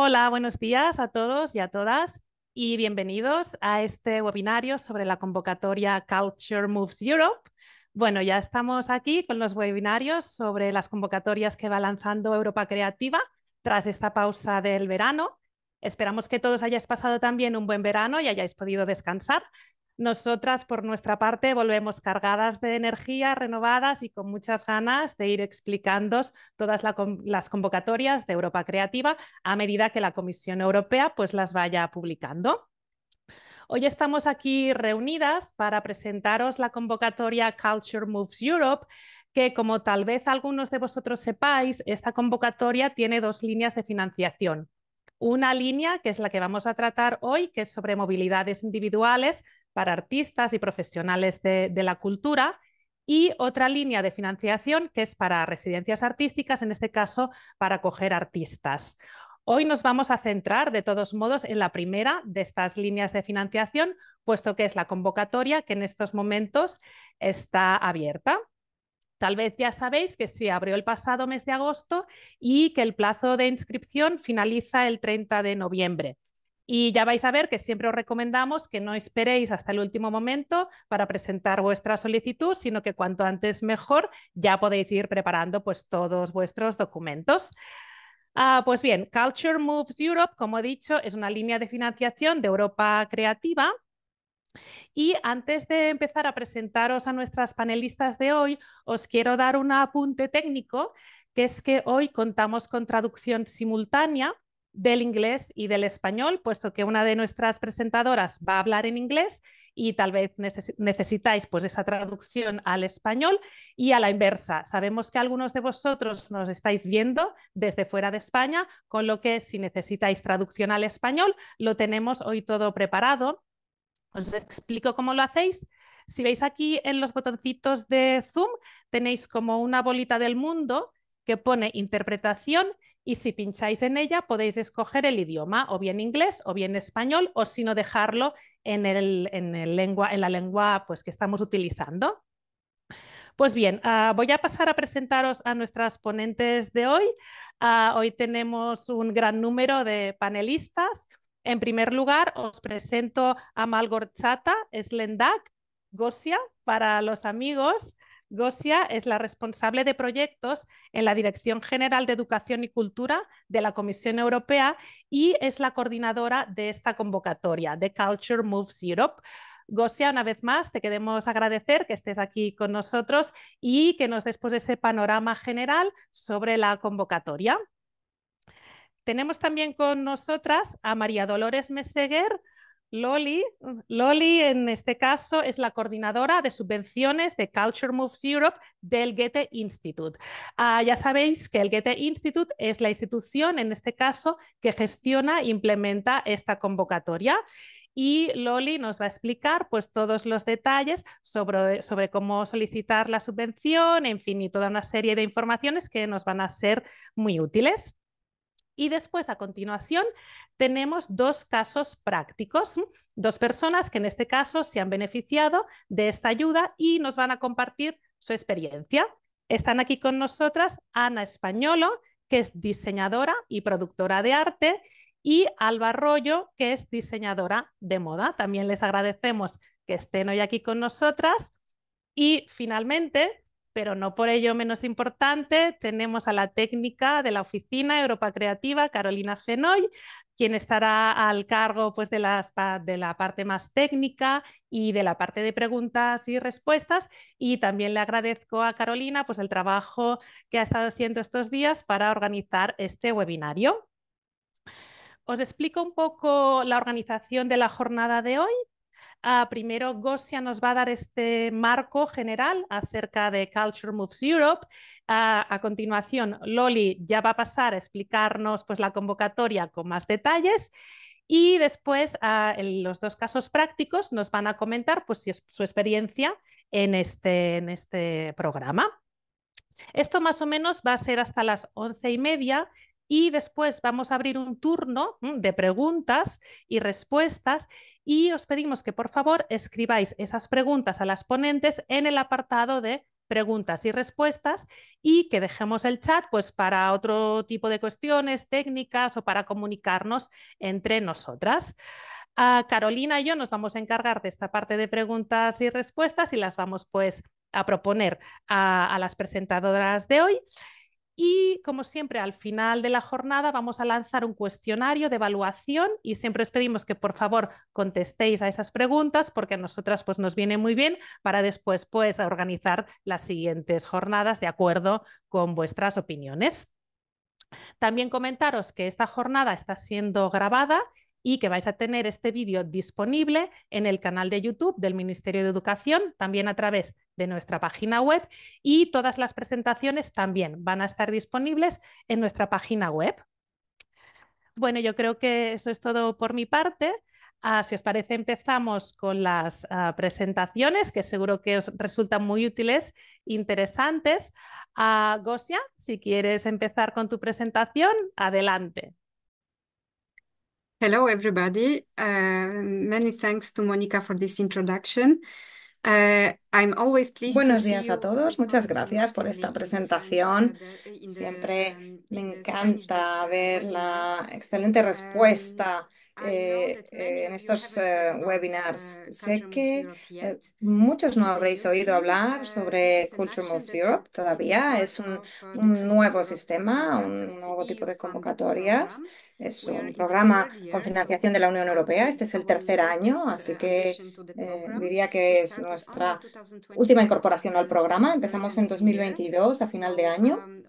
Hola, buenos días a todos y a todas y bienvenidos a este webinario sobre la convocatoria Culture Moves Europe. Bueno, ya estamos aquí con los webinarios sobre las convocatorias que va lanzando Europa Creativa tras esta pausa del verano. Esperamos que todos hayáis pasado también un buen verano y hayáis podido descansar. Nosotras, por nuestra parte, volvemos cargadas de energía, renovadas y con muchas ganas de ir explicándos todas las convocatorias de Europa Creativa a medida que la Comisión Europea pues, las vaya publicando. Hoy estamos aquí reunidas para presentaros la convocatoria Culture Moves Europe que, como tal vez algunos de vosotros sepáis, esta convocatoria tiene dos líneas de financiación. Una línea, que es la que vamos a tratar hoy, que es sobre movilidades individuales para artistas y profesionales de, la cultura y otra línea de financiación que es para residencias artísticas, en este caso para acoger artistas. Hoy nos vamos a centrar, de todos modos, en la primera de estas líneas de financiación, puesto que es la convocatoria que en estos momentos está abierta. Tal vez ya sabéis que se abrió el pasado mes de agosto y que el plazo de inscripción finaliza el 30 de noviembre. Y ya vais a ver que siempre os recomendamos que no esperéis hasta el último momento para presentar vuestra solicitud, sino que cuanto antes mejor ya podéis ir preparando pues, todos vuestros documentos. Ah, pues bien, Culture Moves Europe, como he dicho, es una línea de financiación de Europa Creativa y antes de empezar a presentaros a nuestras panelistas de hoy, os quiero dar un apunte técnico, que es que hoy contamos con traducción simultánea del inglés y del español, puesto que una de nuestras presentadoras va a hablar en inglés y tal vez necesitáis pues esa traducción al español y a la inversa. Sabemos que algunos de vosotros nos estáis viendo desde fuera de España, con lo que si necesitáis traducción al español, lo tenemos hoy todo preparado. Os explico cómo lo hacéis. Si veis aquí en los botoncitos de Zoom, tenéis como una bolita del mundo que pone interpretación y si pincháis en ella podéis escoger el idioma, o bien inglés o bien español, o si no dejarlo en, en, la lengua pues, que estamos utilizando. Pues bien, ah, voy a pasar a presentaros a nuestras ponentes de hoy. Ah, hoy tenemos un gran número de panelistas. En primer lugar, os presento a Chata, Slendak, Gosia para los amigos, Gosia es la responsable de proyectos en la Dirección General de Educación y Cultura de la Comisión Europea y es la coordinadora de esta convocatoria, The Culture Moves Europe. Gosia, una vez más, te queremos agradecer que estés aquí con nosotros y que nos des pues, ese panorama general sobre la convocatoria. Tenemos también con nosotras a María Dolores Meseguer, Loli, en este caso es la coordinadora de subvenciones de Culture Moves Europe del Goethe Institute. Ah, ya sabéis que el Goethe Institute es la institución, en este caso, que gestiona e implementa esta convocatoria y Loli nos va a explicar pues, todos los detalles sobre, sobre, cómo solicitar la subvención, en fin, y toda una serie de informaciones que nos van a ser muy útiles. Y después, a continuación, tenemos dos casos prácticos, dos personas que en este caso se han beneficiado de esta ayuda y nos van a compartir su experiencia. Están aquí con nosotras Ana Españolo, que es diseñadora y productora de arte, y Alba Arroyo, que es diseñadora de moda. También les agradecemos que estén hoy aquí con nosotras. Y finalmente pero no por ello menos importante, tenemos a la técnica de la oficina Europa Creativa, Carolina Zenoy, quien estará al cargo pues, de, de la parte más técnica y de la parte de preguntas y respuestas. Y también le agradezco a Carolina pues, el trabajo que ha estado haciendo estos días para organizar este webinario. Os explico un poco la organización de la jornada de hoy Ah, primero, Gosia nos va a dar este marco general acerca de Culture Moves Europe. Ah, a continuación, Loli ya va a pasar a explicarnos pues, la convocatoria con más detalles. Y después, ah, los dos casos prácticos nos van a comentar pues, su experiencia en este, en este programa. Esto más o menos va a ser hasta las once y media y después vamos a abrir un turno mm, de preguntas y respuestas y os pedimos que por favor escribáis esas preguntas a las ponentes en el apartado de preguntas y respuestas y que dejemos el chat pues para otro tipo de cuestiones técnicas o para comunicarnos entre nosotras. Ah, Carolina y yo nos vamos a encargar de esta parte de preguntas y respuestas y las vamos pues a proponer a las presentadoras de hoy y como siempre, al final de la jornada vamos a lanzar un cuestionario de evaluación y siempre os pedimos que por favor contestéis a esas preguntas porque a nosotras pues, nos viene muy bien para después pues, organizar las siguientes jornadas de acuerdo con vuestras opiniones. También comentaros que esta jornada está siendo grabada y que vais a tener este vídeo disponible en el canal de YouTube del Ministerio de Educación, también a través de nuestra página web y todas las presentaciones también van a estar disponibles en nuestra página web. Bueno, yo creo que eso es todo por mi parte. Ah, si os parece, empezamos con las ah, presentaciones, que seguro que os resultan muy útiles, interesantes. Ah, Gosia, si quieres empezar con tu presentación, adelante. Hello, everybody. Uh, many thanks to Monica for this introduction. Uh, I'm always pleased Buenos días a todos, muchas gracias por esta presentación. Siempre um, me encanta ver la excelente respuesta um, eh, en estos eh, webinars. Uh, sé que eh, muchos no habréis oído hablar sobre Culture Moves Europe todavía. Es un nuevo sistema, un nuevo tipo de convocatorias es un programa con financiación de la Unión Europea. Este es el tercer año, uh, así que eh, diría que es nuestra última incorporación al programa. Empezamos en 2022, a final de año. Um,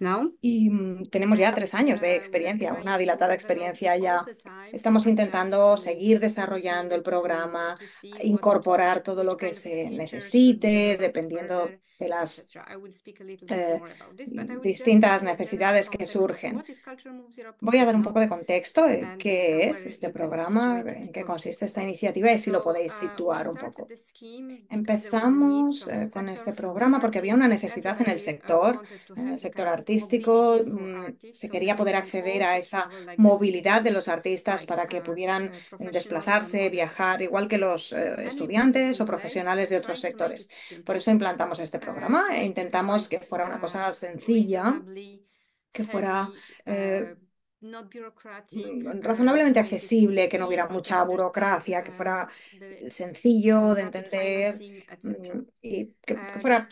uh, y mm, tenemos ya tres años de experiencia, una dilatada experiencia ya. Estamos intentando seguir desarrollando el programa, incorporar todo lo que se necesite, dependiendo de las eh, distintas necesidades que surgen. Voy a dar un poco de contexto qué es este programa, en qué consiste esta iniciativa y si lo podéis uh, situar un poco. Empezamos eh, con este programa porque había una necesidad en el uh, sector, en el sector artístico, mm, se quería poder acceder a esa movilidad de los artistas para que uh, pudieran eh, desplazarse, viajar, igual que los estudiantes o profesionales de otros sectores. Por eso implantamos este programa programa. e Intentamos que fuera una cosa sencilla, que fuera eh, Mm, eh, razonablemente accesible, que no hubiera mucha burocracia, que fuera sencillo de entender mm, y que, ah, fuera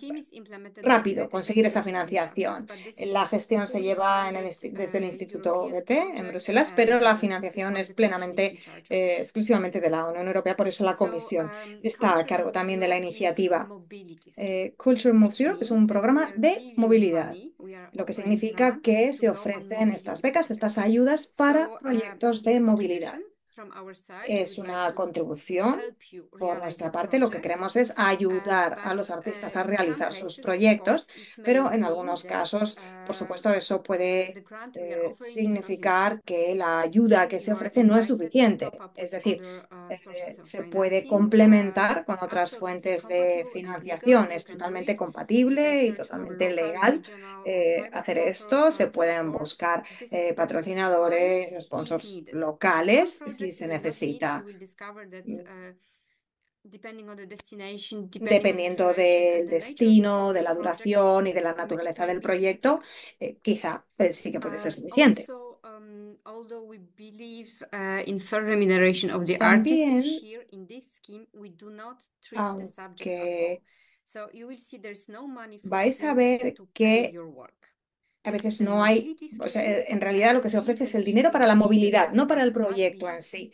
rápido conseguir esa financiación. La gestión se lleva desde el um, Instituto GT en Bruselas, pero la um, financiación es plenamente, eh, exclusivamente de la Unión Europea, por eso la Comisión um, está a cargo también de la iniciativa. Eh, Culture Moves Europe es un programa de movilidad, lo que significa que se ofrecen estas becas, estas ayudas para ah, proyectos de pues, movilidad es una contribución por nuestra parte. Lo que queremos es ayudar a los artistas a uh, realizar sus proyectos, pero en algunos casos, por uh, supuesto, eso puede eh, significar que la ayuda que se ofrece no es suficiente. Es decir, uh, eh, se puede complementar con otras fuentes de financiación. Es totalmente compatible y totalmente legal eh, hacer esto. Se pueden buscar patrocinadores, sponsors locales se necesita. Mm. Uh, Dependiendo del destino, de la duración y de la naturaleza del proyecto, eh, quizá pues, sí que puede ser suficiente. También, aunque vais a ver que a veces no hay, en realidad lo que se ofrece es el dinero para la movilidad, no para el proyecto en sí.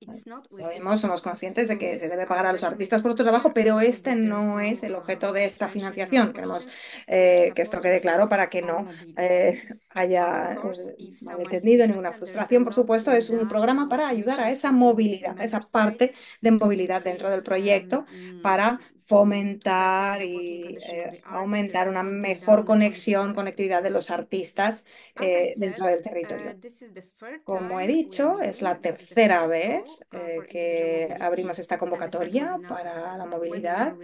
Uh, uh, somos conscientes de que se debe pagar a los artistas por su trabajo, pero este no es el objeto de esta financiación. Queremos eh, que esto quede claro para que no eh, haya eh, malentendido ninguna frustración. Por supuesto, es un programa para ayudar a esa movilidad, a esa parte de movilidad dentro del proyecto, mm, para fomentar y eh, ah, aumentar una mejor conexión, conectividad de los artistas eh, dentro del territorio. Uh, Como he dicho, es la tercera vez uh, eh, que abrimos esta convocatoria para la movilidad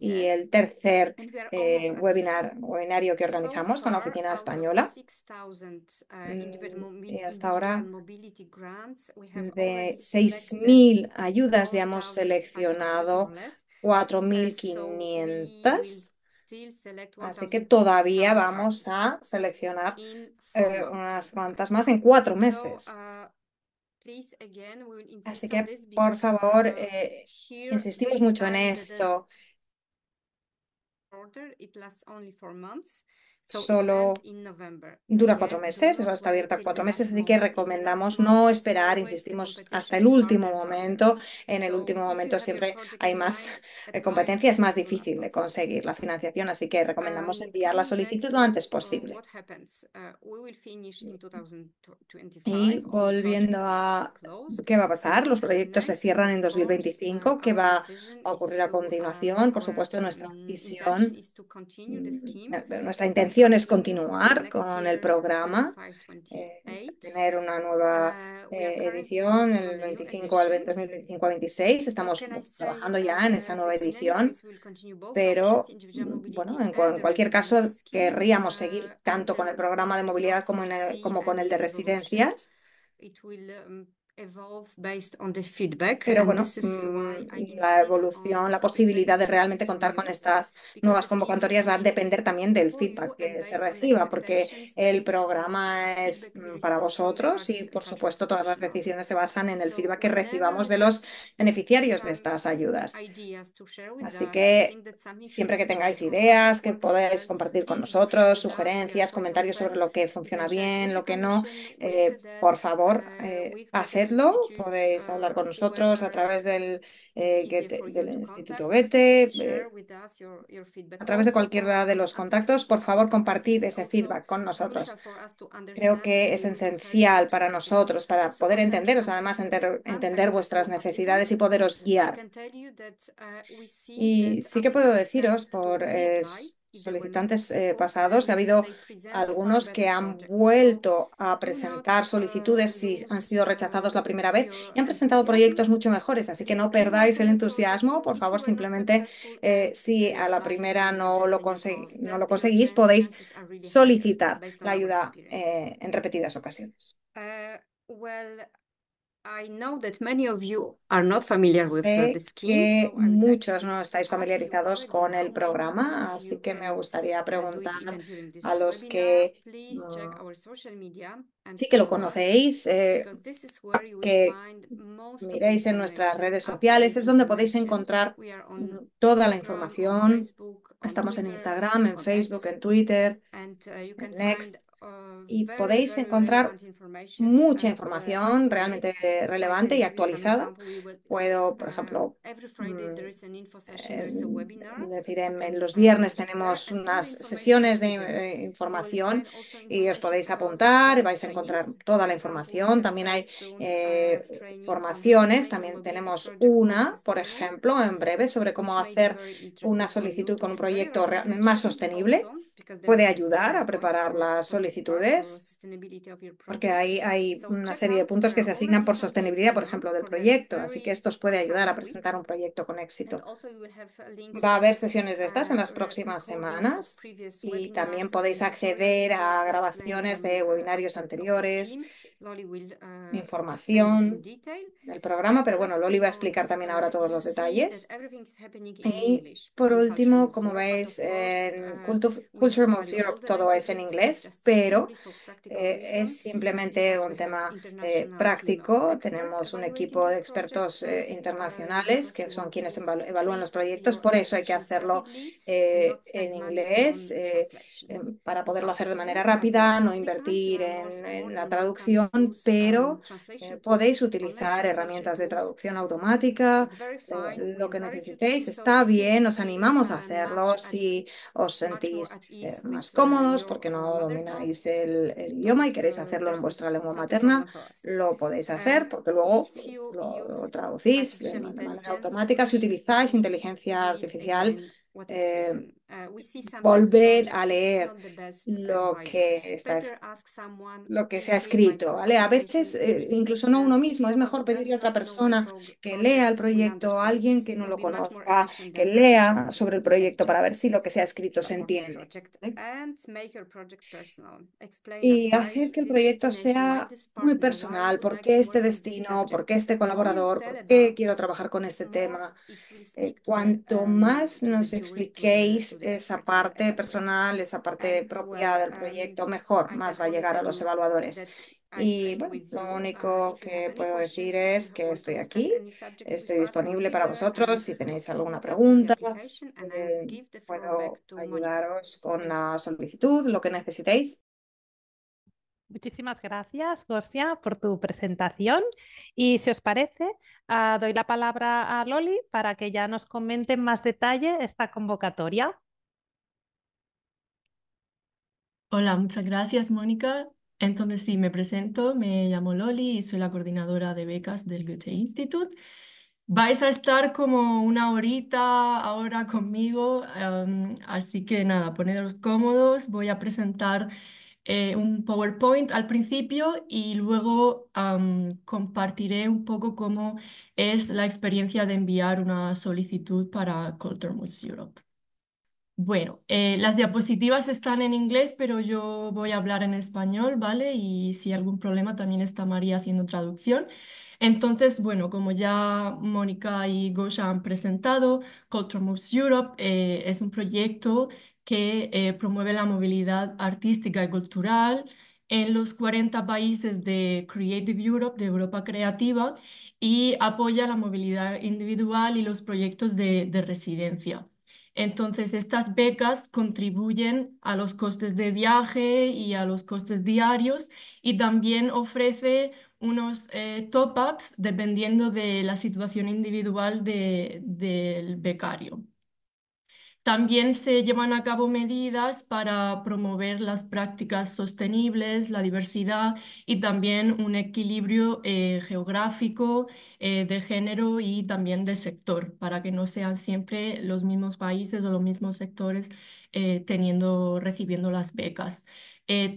y el tercer webinar, webinario que organizamos con la Oficina Española. Uh, mm, y hasta ahora de 6.000 ayudas ya hemos seleccionado 4.500. Así que todavía vamos a seleccionar eh, unas cuantas más en cuatro meses. Así que, por favor, eh, insistimos mucho en esto solo dura cuatro meses, está abierta cuatro meses, así que recomendamos no esperar, insistimos, hasta el último momento. En el último momento siempre hay más eh, competencia, es más difícil de conseguir la financiación, así que recomendamos um, enviar la solicitud lo antes posible. Uh, y volviendo a qué va a pasar, los proyectos se cierran en 2025, ¿qué va a ocurrir a um, continuación? Por supuesto, nuestra decisión, nuestra intención es continuar con el programa, eh, tener una nueva uh, eh, edición el 25 al 2025 26. Estamos trabajando ya en esa nueva edición, pero mm, bueno, en, cualquier caso querríamos seguir uh, tanto con el programa de movilidad como, como con el de residencias. Pero bueno, mm, la evolución, la posibilidad de realmente contar con estas nuevas convocatorias va a depender también del feedback que se reciba, porque el programa es mm, para vosotros y, por supuesto, todas las decisiones se basan en el feedback que recibamos de los beneficiarios de estas ayudas. Así que siempre que tengáis ideas que podáis compartir con nosotros, sugerencias, comentarios sobre lo que funciona bien, lo que no, eh, por favor, uh, eh, haced podéis hablar con nosotros a través del, eh, del Instituto Goethe, eh, a través de cualquiera de los contactos. Por favor, compartid ese feedback con nosotros. Creo que es esencial para nosotros, para poder entenderos, además entender vuestras necesidades y poderos guiar. Uh, y sí que puedo deciros por solicitantes eh, pasados y ha habido algunos que han vuelto a presentar pues, ah, solicitudes si han pues, sido ah, rechazados la primera vez y han presentado proyectos mucho mejores, así que no este, perdáis el entusiasmo, por pues, favor, simplemente eh, si a la primera no lo, no lo conseguís, podéis solicitar la ayuda eh, en repetidas ocasiones. Uh, sé que muchos no estáis familiarizados con el programa, así que me gustaría preguntar a los que sí que lo conocéis, eh, que miréis en nuestras redes sociales, es donde podéis encontrar toda la información. Estamos en Instagram, en Facebook, en Twitter, uh, en Next, y podéis encontrar mucha uh, información realmente relevante y actualizada. Puedo, por uh, ejemplo, mm, eh, decir, en, los viernes uh, tenemos unas sesiones de eh, información y os podéis apuntar y vais a encontrar toda la información. También hay eh, formaciones, también tenemos una, por ejemplo, en breve sobre cómo hacer una solicitud con un proyecto más sostenible puede ayudar a preparar las solicitudes, porque hay, hay una serie de puntos que se asignan por sostenibilidad, por ejemplo, del proyecto, así que esto os puede ayudar a presentar un proyecto con éxito. Uh, Va a haber sesiones de estas en las uh, próximas semanas y también podéis acceder a grabaciones de webinarios anteriores Ah, información del programa, pero bueno, Loli va a explicar también ahora uh, todos los detalles. Y por último, como veis, en uh, Culture Moves Europe todo es en inglés, pero eh, es simplemente un tema eh, práctico. Tenemos un equipo de expertos eh, uh, internacionales que son quienes evalúan los proyectos, por eso hay que hacerlo en inglés em, para poderlo hacer de manera rápida, no invertir en la traducción Um, pero eh, podéis utilizar herramientas de traducción automática, eh, lo que necesitéis. Está bien, os animamos a hacerlo si os sentís eh, más uh, cómodos porque no uh, domináis el, idioma y queréis uh, hacerlo en vuestra lengua materna, lo podéis hacer um, porque luego lo, traducís de manera automática. Si utilizáis inteligencia artificial, Uh, volver a leer uh, lo que, está, lo que se ha escrito, ¿vale? A veces, eh, incluso no uno mismo, es mejor pedirle a otra persona que lea el proyecto, a alguien que no lo conozca, que lea sobre el proyecto para ver si lo que se ha escrito se entiende. Y hacer que el proyecto sea muy personal, por qué este destino, por qué este colaborador, por qué quiero trabajar con este tema. Eh, cuanto más nos expliquéis esa parte personal, esa parte propia del um, proyecto, mejor más va a llegar a los evaluadores. Y lo único um, que puedo decir es que estoy aquí, estoy disponible para vosotros. Si tenéis alguna pregunta, eh, puedo ayudaros con la solicitud, lo que necesitéis. Muchísimas gracias, Gosia, por tu presentación. Y si os parece, ah, doy la palabra a Loli para que ya nos comente en más detalle esta convocatoria. Hola, muchas gracias, Mónica. Entonces, sí, me presento, me llamo Loli y soy la coordinadora de becas del Goethe Institute. Vais a estar como una horita ahora conmigo, em, así que nada, ponedos cómodos. Voy a presentar eh, un PowerPoint al principio y luego em, compartiré un poco cómo es la experiencia de enviar una solicitud para Culture Moves Europe. Bueno, eh, las diapositivas están en inglés, pero yo voy a hablar en español, ¿vale? Y si hay algún problema también está María haciendo traducción. Entonces, bueno, como ya Mónica y Gosha han presentado, Culture Moves Europe eh, es un proyecto que eh, promueve la movilidad artística y cultural en los 40 países de Creative Europe, de Europa Creativa, y apoya la movilidad individual y los proyectos de residencia. Entonces, estas becas contribuyen a los costes de viaje y a los costes diarios y también ofrece unos eh, top-ups dependiendo de la situación individual del becario. También se llevan a cabo medidas para promover las prácticas sostenibles, la diversidad y también un equilibrio eh, geográfico, eh, de género y también de sector, para que no sean siempre los mismos países o los mismos sectores eh, teniendo, recibiendo las becas.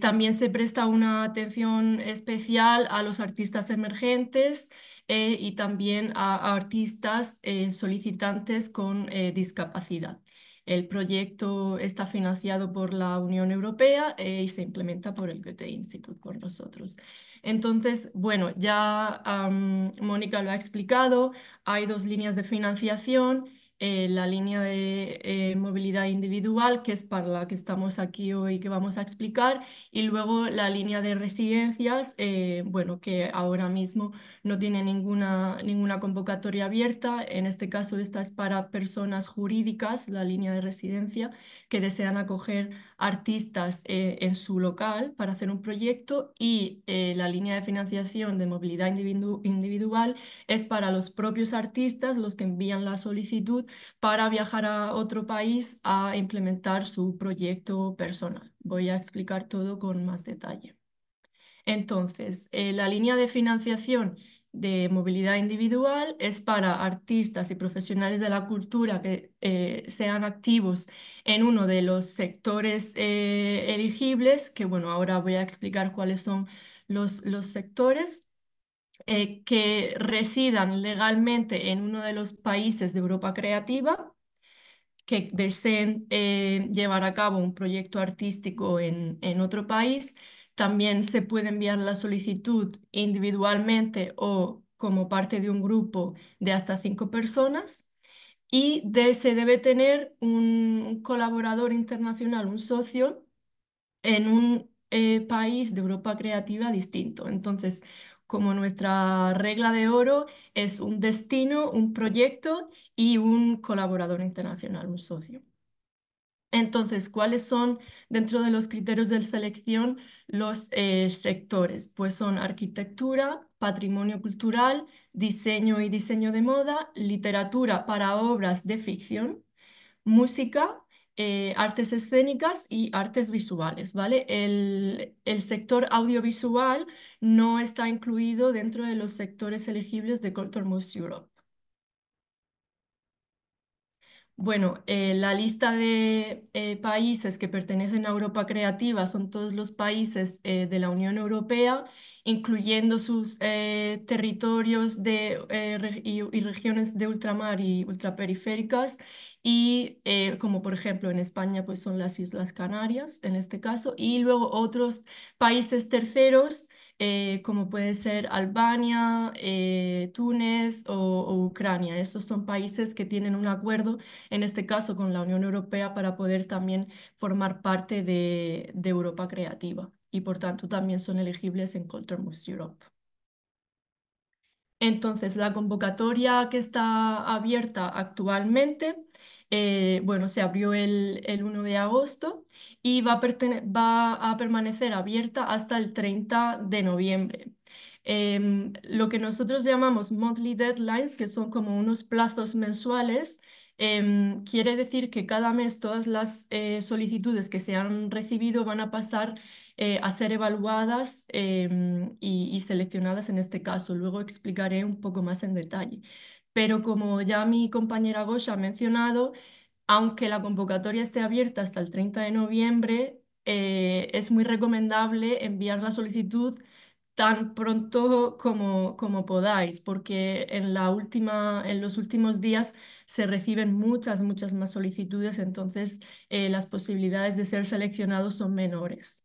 también se presta una atención especial a los artistas emergentes y también a, artistas solicitantes con discapacidad. El proyecto está financiado por la Unión Europea eh, y se implementa por el Goethe Institute, por nosotros. Entonces, bueno, ya Mónica lo ha explicado, hay dos líneas de financiación eh, la línea de eh, movilidad individual, que es para la que estamos aquí hoy, que vamos a explicar, y luego la línea de residencias, eh, bueno, que ahora mismo no tiene ninguna, ninguna convocatoria abierta. En este caso, esta es para personas jurídicas, la línea de residencia, que desean acoger artistas en su local para hacer un proyecto, y la línea de financiación de movilidad individual es para los propios artistas, los que envían la solicitud para viajar a otro país a implementar su proyecto personal. Voy a explicar todo con más detalle. Entonces, eh, la línea de financiación de movilidad individual es para artistas y profesionales de la cultura que eh, sean activos en uno de los sectores eh, elegibles, que bueno, ahora voy a explicar cuáles son los, los sectores. Eh, que residan legalmente en uno de los países de Europa Creativa, que deseen eh, llevar a cabo un proyecto artístico en, otro país. También se puede enviar la solicitud individualmente o como parte de un grupo de hasta cinco personas y se debe tener un colaborador internacional, un socio, en un eh, país de Europa creativa distinto. Entonces, como nuestra regla de oro es un destino, un proyecto y un colaborador internacional, un socio. Entonces, ¿cuáles son dentro de los criterios de selección los eh, sectores? Pues son arquitectura, patrimonio cultural, diseño y diseño de moda, literatura para obras de ficción, música, eh, artes escénicas y artes visuales, ¿vale? El, sector audiovisual no está incluido dentro de los sectores elegibles de Culture Moves Europe. Bueno, eh, la lista de eh, países que pertenecen a Europa Creativa son todos los países de la Unión Europea, incluyendo sus territorios y regiones de ultramar y ultraperiféricas, y eh, como por ejemplo en España pues son las Islas Canarias en este caso y luego otros países terceros eh, como puede ser Albania, eh, Túnez o, Ucrania. Estos son países que tienen un acuerdo en este caso con la Unión Europea para poder también formar parte de, de Europa Creativa y por tanto también son elegibles en Culture Moves Europe. Entonces, la convocatoria que está abierta actualmente eh, bueno, se abrió el, 1 de agosto y va a, permanecer abierta hasta el 30 de noviembre. Em, lo que nosotros llamamos monthly deadlines, que son como unos plazos mensuales, em, quiere decir que cada mes todas las eh, solicitudes que se han recibido van a pasar eh, a ser evaluadas em, y seleccionadas en este caso. Luego explicaré un poco más en detalle pero como ya mi compañera Bosch ha mencionado, aunque la convocatoria esté abierta hasta el 30 de noviembre, eh, es muy recomendable enviar la solicitud tan pronto como, podáis, porque en, la última, en los últimos días se reciben muchas, muchas más solicitudes, entonces eh, las posibilidades de ser seleccionados son menores.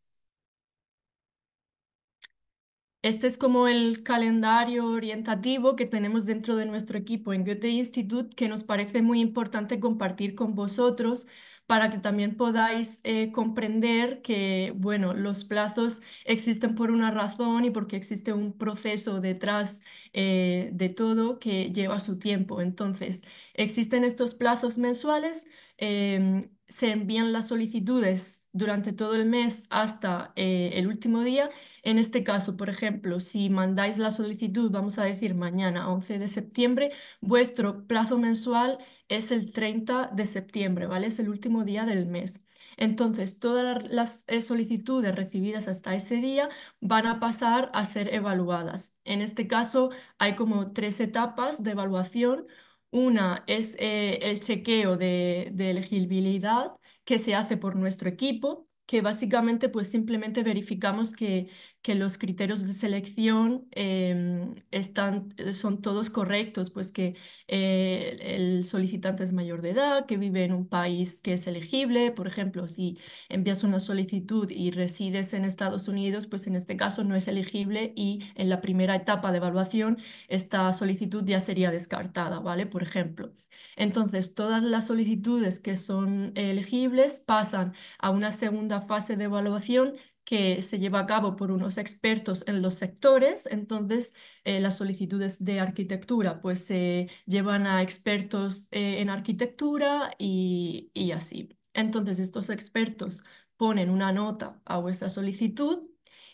Este es como el calendario orientativo que tenemos dentro de nuestro equipo en Goethe Institute que nos parece muy importante compartir con vosotros para que también podáis eh, comprender que, bueno, los plazos existen por una razón y porque existe un proceso detrás eh, de todo que lleva su tiempo. Entonces, existen estos plazos mensuales. Em, se envían las solicitudes durante todo el mes hasta eh, el último día. En este caso, por ejemplo, si mandáis la solicitud, vamos a decir mañana, 11 de septiembre, vuestro plazo mensual es el 30 de septiembre, ¿vale? Es el último día del mes. Entonces, todas las eh, solicitudes recibidas hasta ese día van a pasar a ser evaluadas. En este caso, hay como tres etapas de evaluación. Una es eh, el chequeo de, de elegibilidad que se hace por nuestro equipo que básicamente pues simplemente verificamos que, los criterios de selección em, están, eh, son todos correctos, pues que eh, el solicitante es mayor de edad, que vive en un país que es elegible, por ejemplo, si envías una solicitud y resides en Estados Unidos, pues en este caso no es elegible y en la primera etapa de evaluación esta solicitud ya sería descartada, ¿vale? Por ejemplo. Entonces, todas las solicitudes que son elegibles pasan a una segunda fase de evaluación que se lleva a cabo por unos expertos en los sectores. Entonces, eh, las solicitudes de arquitectura pues se llevan a expertos eh, en arquitectura y, así. Entonces, estos expertos ponen una nota a vuestra solicitud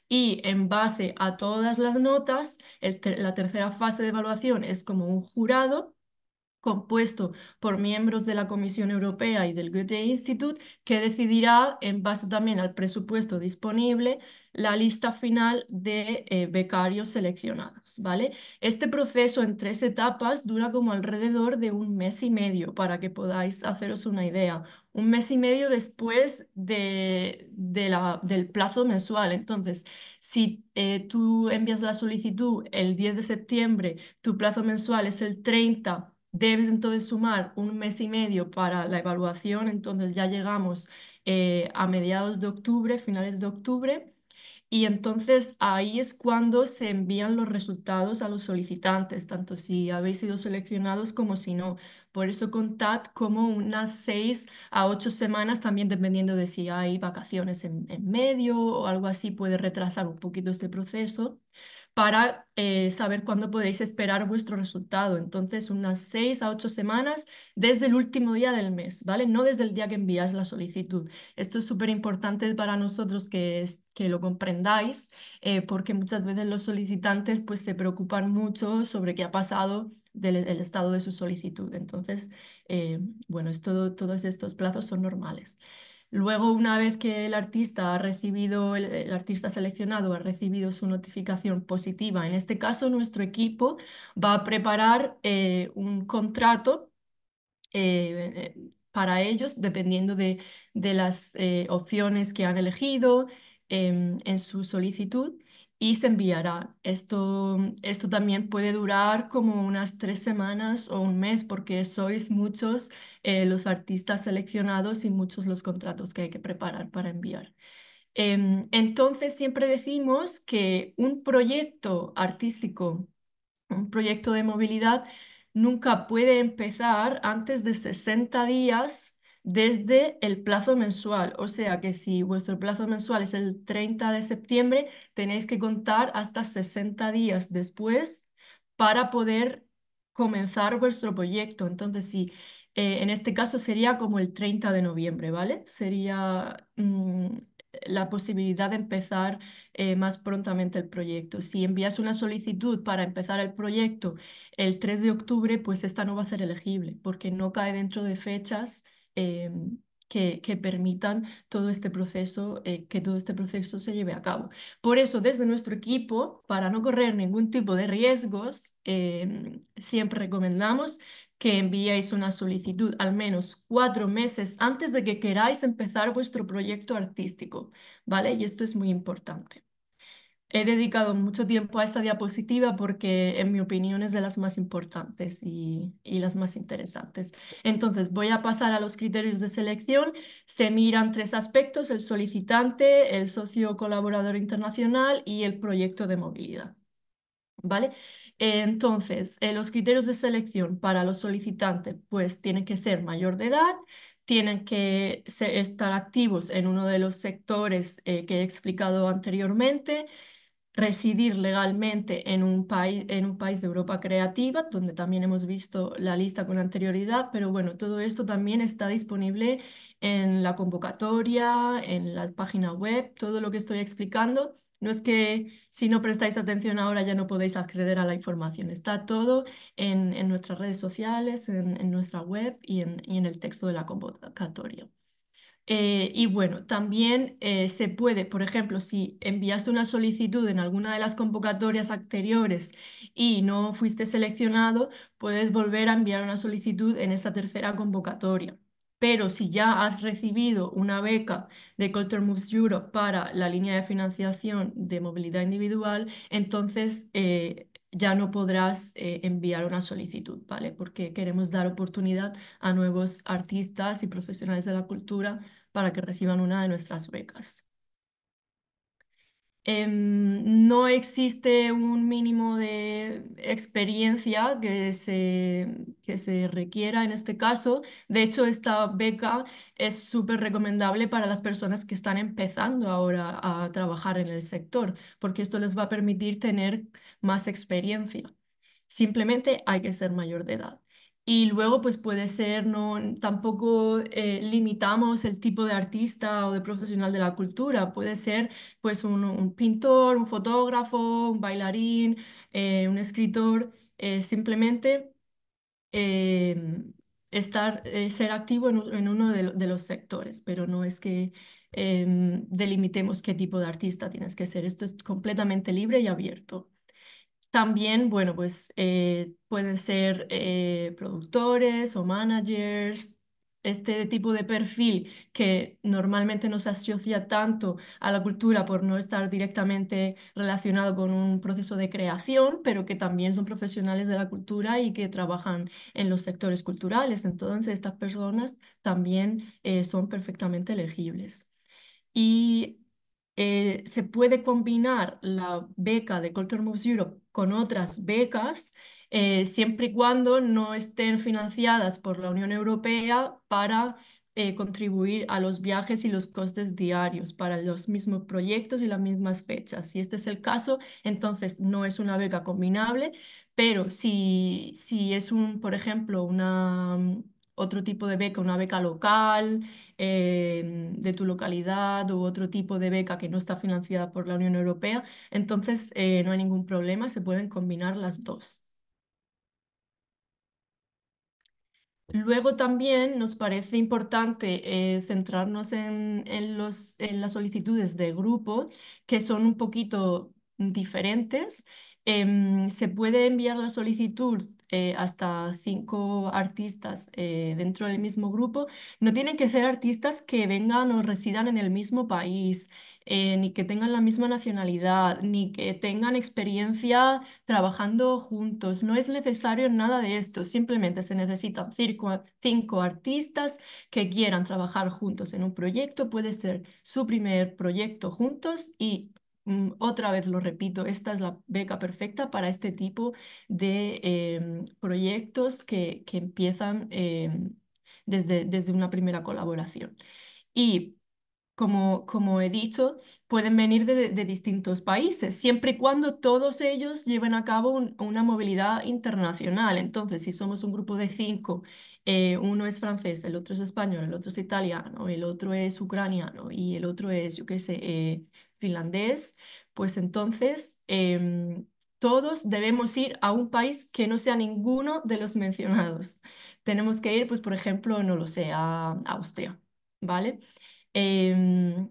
y en base a todas las notas, la tercera fase de evaluación es como un jurado compuesto por miembros de la Comisión Europea y del Goethe Institute, que decidirá, en base también al presupuesto disponible, la lista final de eh, becarios seleccionados. ¿vale? Este proceso en tres etapas dura como alrededor de un mes y medio, para que podáis haceros una idea. Un mes y medio después de, del plazo mensual. Entonces, si eh, tú envías la solicitud el 10 de septiembre, tu plazo mensual es el 30 debes entonces sumar un mes y medio para la evaluación, entonces ya llegamos eh, a mediados de octubre, finales de octubre, y entonces ahí es cuando se envían los resultados a los solicitantes, tanto si habéis sido seleccionados como si no. Por eso contad como unas seis a ocho semanas, también dependiendo de si hay vacaciones en medio o algo así, puede retrasar un poquito este proceso para eh, saber cuándo podéis esperar vuestro resultado. Entonces, unas seis a ocho semanas desde el último día del mes, ¿vale? No desde el día que envías la solicitud. Esto es súper importante para nosotros que, lo comprendáis, eh, porque muchas veces los solicitantes pues, se preocupan mucho sobre qué ha pasado del estado de su solicitud. Entonces, eh, bueno, todos estos plazos son normales. Luego, una vez que el artista ha recibido, el, artista seleccionado ha recibido su notificación positiva, en este caso nuestro equipo va a preparar eh, un contrato eh, eh, para ellos, dependiendo de, las opciones que han elegido em, en su solicitud y se enviará. Esto, esto también puede durar como unas tres semanas o un mes porque sois muchos eh, los artistas seleccionados y muchos los contratos que hay que preparar para enviar. Em, entonces siempre decimos que un proyecto artístico, un proyecto de movilidad, nunca puede empezar antes de 60 días desde el plazo mensual. O sea que si vuestro plazo mensual es el 30 de septiembre, tenéis que contar hasta 60 días después para poder comenzar vuestro proyecto. Entonces, si eh, en este caso sería como el 30 de noviembre, ¿vale? Sería mm, la posibilidad de empezar eh, más prontamente el proyecto. Si envías una solicitud para empezar el proyecto el 3 de octubre, pues esta no va a ser elegible porque no cae dentro de fechas Em, que, permitan todo este proceso, eh, que todo este proceso se lleve a cabo. Por eso, desde nuestro equipo, para no correr ningún tipo de riesgos, em, siempre recomendamos que enviéis una solicitud al menos cuatro meses antes de que queráis empezar vuestro proyecto artístico, ¿vale? Y esto es muy importante. He dedicado mucho tiempo a esta diapositiva porque, en mi opinión, es de las más importantes y, las más interesantes. Entonces, voy a pasar a los criterios de selección. Se miran tres aspectos, el solicitante, el socio colaborador internacional y el proyecto de movilidad. ¿Vale? Entonces, eh, los criterios de selección para los solicitantes, pues, tienen que ser mayor de edad, tienen que estar activos en uno de los sectores eh, que he explicado anteriormente, residir legalmente en un, país, de Europa creativa, donde también hemos visto la lista con anterioridad, pero bueno, todo esto también está disponible en la convocatoria, en la página web, todo lo que estoy explicando. No es que si no prestáis atención ahora ya no podéis acceder a la información. Está todo en, nuestras redes sociales, en, nuestra web y en el texto de la convocatoria. Eh, y bueno, también eh, se puede, por ejemplo, si enviaste una solicitud en alguna de las convocatorias anteriores y no fuiste seleccionado, puedes volver a enviar una solicitud en esta tercera convocatoria. Pero si ya has recibido una beca de Culture Moves Europe para la línea de financiación de movilidad individual, entonces eh, ya no podrás eh, enviar una solicitud, ¿vale? Porque queremos dar oportunidad a nuevos artistas y profesionales de la cultura para que reciban una de nuestras becas. Em, no existe un mínimo de experiencia que se, que se requiera en este caso. De hecho, esta beca es súper recomendable para las personas que están empezando ahora a trabajar en el sector, porque esto les va a permitir tener más experiencia. Simplemente hay que ser mayor de edad. Y luego, pues puede ser, no, tampoco eh, limitamos el tipo de artista o de profesional de la cultura. Puede ser, pues, un, pintor, un fotógrafo, un bailarín, eh, un escritor. Eh, simplemente em, estar, ser activo en, uno de, de, los sectores, pero no es que em, delimitemos qué tipo de artista tienes que ser. Esto es completamente libre y abierto. También, bueno, pues eh, pueden ser eh, productores o managers, este tipo de perfil que normalmente no se asocia tanto a la cultura por no estar directamente relacionado con un proceso de creación, pero que también son profesionales de la cultura y que trabajan en los sectores culturales. Entonces, estas personas también eh, son perfectamente elegibles. Y se puede combinar la beca de Culture Moves Europe con otras becas, eh, siempre y cuando no estén financiadas por la Unión Europea para eh, contribuir a los viajes y los costes diarios para los mismos proyectos y las mismas fechas. Si este es el caso, entonces no es una beca combinable, pero si, si es un, por ejemplo, una, mm, otro tipo de beca, una beca local, Em, de tu localidad u otro tipo de beca que no está financiada por la Unión Europea, entonces eh, no hay ningún problema, se pueden combinar las dos. Luego también nos parece importante eh, centrarnos en las solicitudes de grupo, que son un poquito diferentes Em, se puede enviar la solicitud eh, hasta cinco artistas eh, dentro del mismo grupo. No tienen que ser artistas que vengan o residan en el mismo país, eh, ni que tengan la misma nacionalidad, ni que tengan experiencia trabajando juntos. No es necesario nada de esto. Simplemente se necesitan cinco artistas que quieran trabajar juntos en un proyecto. Puede ser su primer proyecto juntos y Mm, otra vez lo repito, esta es la beca perfecta para este tipo de em, proyectos que, que empiezan em, desde, desde una primera colaboración. Y como, como he dicho, pueden venir de, de, distintos países, siempre y cuando todos ellos lleven a cabo una movilidad internacional. Entonces, si somos un grupo de cinco, eh, uno es francés, el otro es español, el otro es italiano, el otro es ucraniano y el otro es, yo qué sé, eh, finlandés, pues entonces em, todos debemos ir a un país que no sea ninguno de los mencionados. Tenemos que ir, pues por ejemplo, no lo sé, a, Austria, ¿vale? Em,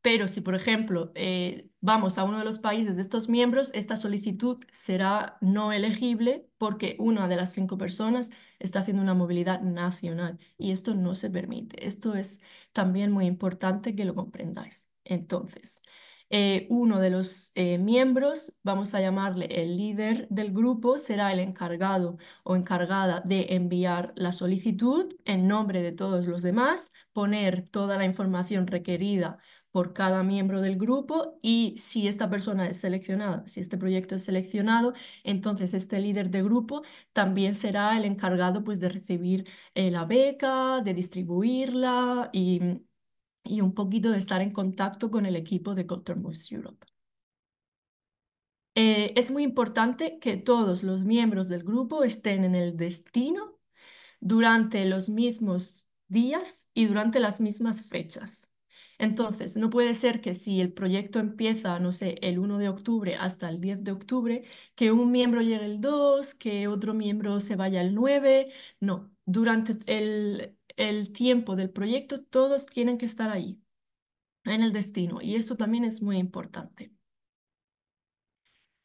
pero si, por ejemplo, eh, vamos a uno de los países de estos miembros, esta solicitud será no elegible porque una de las cinco personas está haciendo una movilidad nacional y esto no se permite. Esto es también muy importante que lo comprendáis. Entonces, eh, uno de los eh, miembros, vamos a llamarle el líder del grupo, será el encargado o encargada de enviar la solicitud en nombre de todos los demás, poner toda la información requerida por cada miembro del grupo y si esta persona es seleccionada, si este proyecto es seleccionado, entonces este líder de grupo también será el encargado pues, de recibir eh, la beca, de distribuirla y y un poquito de estar en contacto con el equipo de Culture Moves Europe. Eh, es muy importante que todos los miembros del grupo estén en el destino durante los mismos días y durante las mismas fechas. Entonces, no puede ser que si el proyecto empieza, no sé, el 1 de octubre hasta el 10 de octubre, que un miembro llegue el 2, que otro miembro se vaya el 9. No, durante el, el tiempo del proyecto, todos tienen que estar ahí, en el destino. Y esto también es muy importante.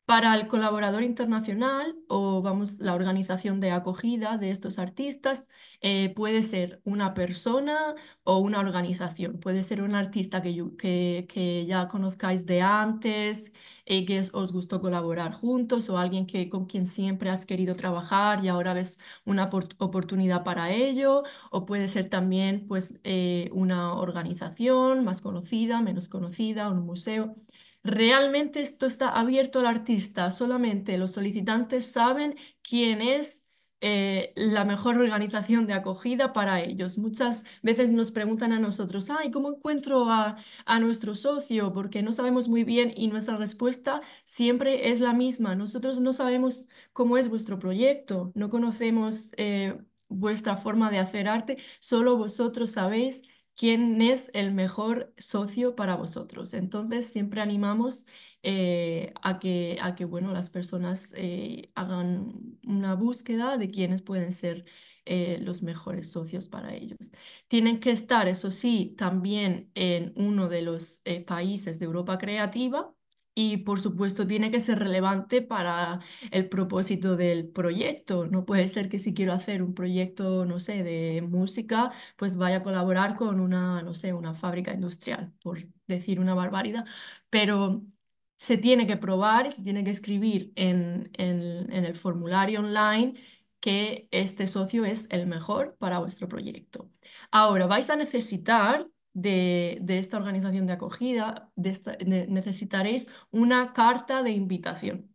Para el colaborador internacional o vamos, la organización de acogida de estos artistas eh, puede ser una persona o una organización. Puede ser un artista que, que, que ya conozcáis de antes, que os gustó colaborar juntos o alguien que, con quien siempre has querido trabajar y ahora ves una oportunidad para ello, o puede ser también pues, eh, una organización más conocida, menos conocida, un museo. Realmente esto está abierto al artista, solamente los solicitantes saben quién es eh, la mejor organización de acogida para ellos. Muchas veces nos preguntan a nosotros, ay, ¿cómo encuentro a, a nuestro socio? Porque no sabemos muy bien y nuestra respuesta siempre es la misma. Nosotros no sabemos cómo es vuestro proyecto, no conocemos eh, vuestra forma de hacer arte, solo vosotros sabéis quién es el mejor socio para vosotros. Entonces, siempre animamos eh, a, que, a que bueno, las personas eh, hagan una búsqueda de quienes pueden ser eh, los mejores socios para ellos. Tienen que estar, eso sí, también en uno de los países de Europa Creativa, y por supuesto tiene que ser relevante para el propósito del proyecto. No puede ser que si quiero hacer un proyecto, no sé, de música, pues vaya a colaborar con una, no sé, una fábrica industrial, por decir una barbaridad, pero se tiene que probar y se tiene que escribir en, el formulario online que este socio es el mejor para vuestro proyecto. Ahora, vais a necesitar de, esta organización de acogida, necesitaréis una carta de invitación.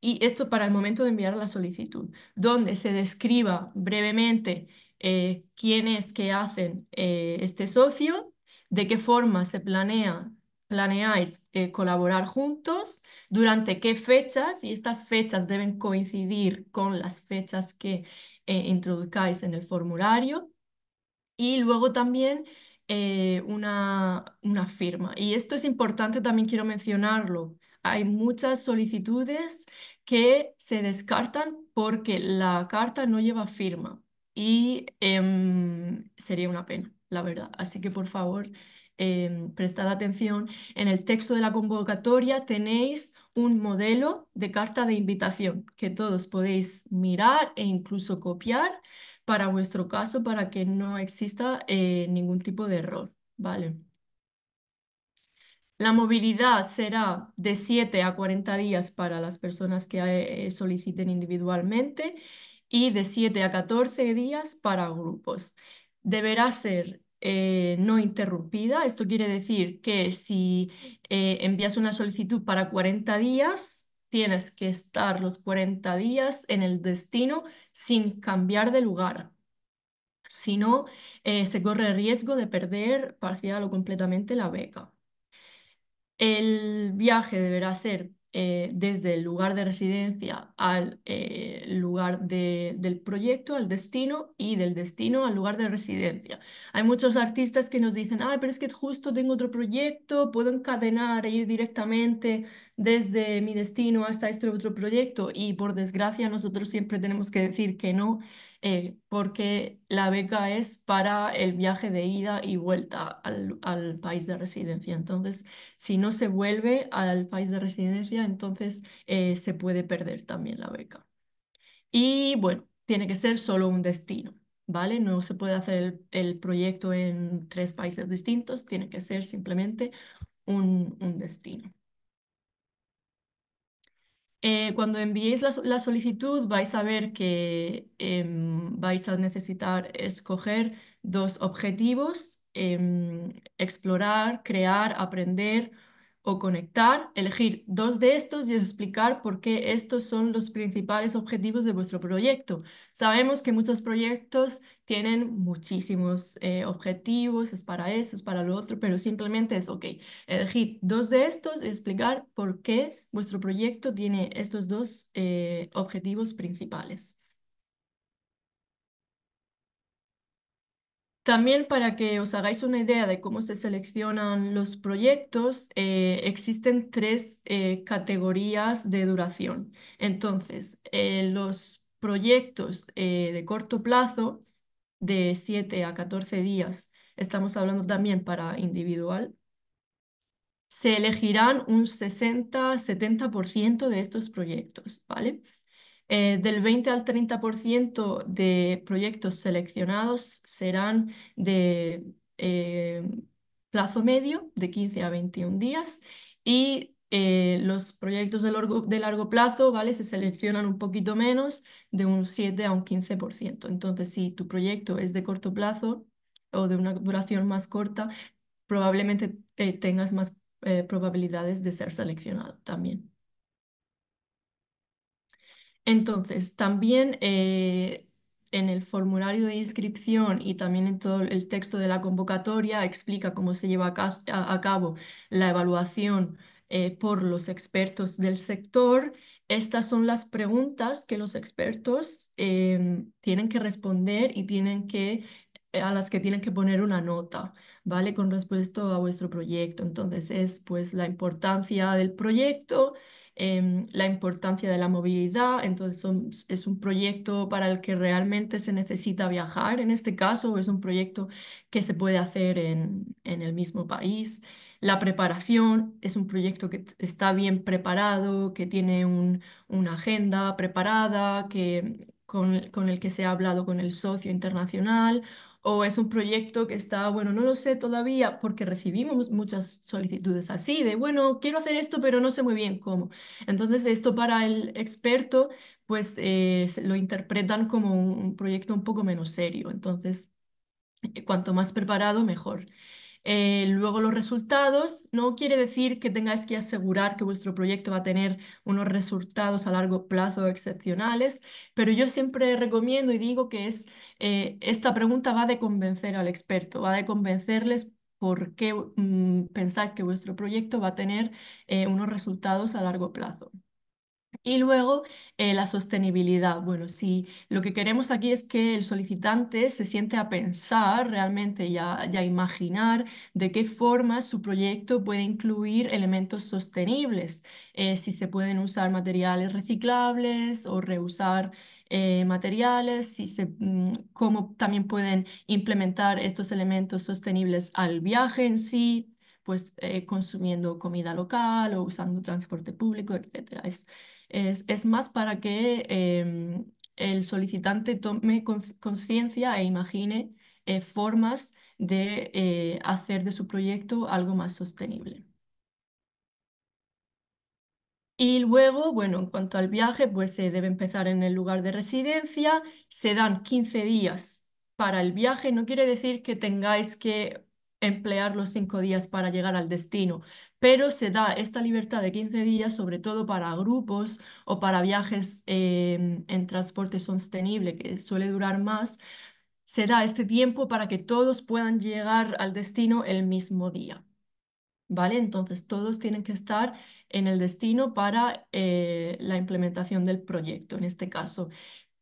Y esto para el momento de enviar la solicitud, donde se describa brevemente quiénes eh, quién es que hacen eh, este socio, de qué forma se planea planeáis eh, colaborar juntos, durante qué fechas, y estas fechas deben coincidir con las fechas que introducáis eh, introduzcáis en el formulario, y luego también eh, una, una firma. Y esto es importante, también quiero mencionarlo. Hay muchas solicitudes que se descartan porque la carta no lleva firma y em, sería una pena, la verdad. Así que por favor, eh, prestad atención, en el texto de la convocatoria tenéis un modelo de carta de invitación que todos podéis mirar e incluso copiar para vuestro caso para que no exista eh, ningún tipo de error. Vale. La movilidad será de 7 a 40 días para las personas que eh, soliciten individualmente y de 7 a 14 días para grupos. Deberá ser eh, no interrumpida. Esto quiere decir que si eh, envías una solicitud para 40 días, tienes que estar los 40 días en el destino sin cambiar de lugar. Si no, eh, se corre el riesgo de perder parcial o completamente la beca. El viaje deberá ser eh, desde el lugar de residencia al eh, lugar del proyecto, al destino y del destino al lugar de residencia. Hay muchos artistas que nos dicen, ay, pero es que justo tengo otro proyecto, puedo encadenar e ir directamente desde mi destino hasta este otro proyecto y por desgracia nosotros siempre tenemos que decir que no eh, porque la beca es para el viaje de ida y vuelta al, país de residencia. Entonces, si no se vuelve al país de residencia, entonces eh, se puede perder también la beca. Y bueno, tiene que ser solo un destino. ¿vale? No se puede hacer el, proyecto en tres países distintos, tiene que ser simplemente un destino. Eh, cuando enviéis la, solicitud vais a ver que em, vais a necesitar escoger dos objetivos, em, explorar, crear, aprender o conectar, elegir dos de estos y explicar por qué estos son los principales objetivos de vuestro proyecto. Sabemos que muchos proyectos tienen muchísimos eh, objetivos, es para eso, es para lo otro, pero simplemente es, ok, elegir dos de estos, y explicar por qué vuestro proyecto tiene estos dos eh, objetivos principales. También para que os hagáis una idea de cómo se seleccionan los proyectos, eh, existen tres categorías de duración. Entonces, los proyectos de corto plazo de 7 a 14 días, estamos hablando también para individual, se elegirán un 60-70% de estos proyectos, ¿vale? Eh, del 20 al 30% de proyectos seleccionados serán de eh, plazo medio de 15 a 21 días y eh, los proyectos de largo, plazo, ¿vale? Se seleccionan un poquito menos, de un 7 a un 15%. Entonces, si tu proyecto es de corto plazo o de una duración más corta, probablemente tengas más eh, probabilidades de ser seleccionado también. Entonces, también eh, en el formulario de inscripción y también en todo el texto de la convocatoria explica cómo se lleva a cabo la evaluación eh, por los expertos del sector. Estas son las preguntas que los expertos eh, tienen que responder y tienen que eh, a las que tienen que poner una nota, ¿vale? Con respecto a vuestro proyecto. Entonces es pues la importancia del proyecto, em, la importancia de la movilidad, entonces es un proyecto para el que realmente se necesita viajar, en este caso, es un proyecto que se puede hacer en, en el mismo país. La preparación es un proyecto que está bien preparado, que tiene una agenda preparada, que, con, el que se ha hablado con el socio internacional o es un proyecto que está, bueno, no lo sé todavía, porque recibimos muchas solicitudes así, de, bueno, quiero hacer esto, pero no sé muy bien cómo. Entonces, esto para el experto, pues eh, lo interpretan como un proyecto un poco menos serio. Entonces, eh, cuanto más preparado, mejor. Eh, luego los resultados no quiere decir que tengáis que asegurar que vuestro proyecto va a tener unos resultados a largo plazo excepcionales, pero yo siempre recomiendo y digo que es eh, esta pregunta va de convencer al experto, va de convencerles por qué mm, pensáis que vuestro proyecto va a tener eh, unos resultados a largo plazo. Y luego eh, la sostenibilidad. Bueno, si lo que queremos aquí es que el solicitante se siente a pensar realmente y a, imaginar de qué forma su proyecto puede incluir elementos sostenibles, eh, si se pueden usar materiales reciclables o reusar eh, materiales, si se, mm, cómo también pueden implementar estos elementos sostenibles al viaje en sí, pues consumiendo comida local o usando transporte público, etc. Es, más para que em, el solicitante tome conciencia e imagine eh, formas de eh, hacer de su proyecto algo más sostenible. Y luego, bueno, en cuanto al viaje, pues se debe empezar en el lugar de residencia, se dan 15 días para el viaje, no quiere decir que tengáis que emplear los cinco días para llegar al destino, pero se da esta libertad de 15 días sobre todo para grupos o para viajes em, en transporte sostenible, que suele durar más. Se da este tiempo para que todos puedan llegar al destino el mismo día. ¿Vale? Entonces todos tienen que estar en el destino para eh, la implementación del proyecto en este caso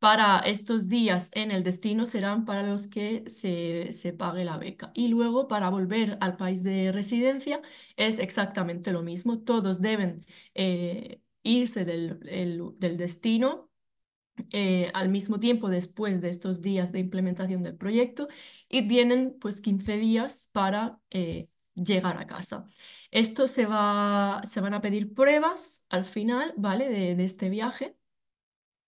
para estos días en el destino serán para los que se, pague la beca. Y luego para volver al país de residencia es exactamente lo mismo. Todos deben eh, irse del, destino eh, al mismo tiempo después de estos días de implementación del proyecto y tienen pues 15 días para eh, llegar a casa. Esto se, va, se van a pedir pruebas al final, ¿vale? de este viaje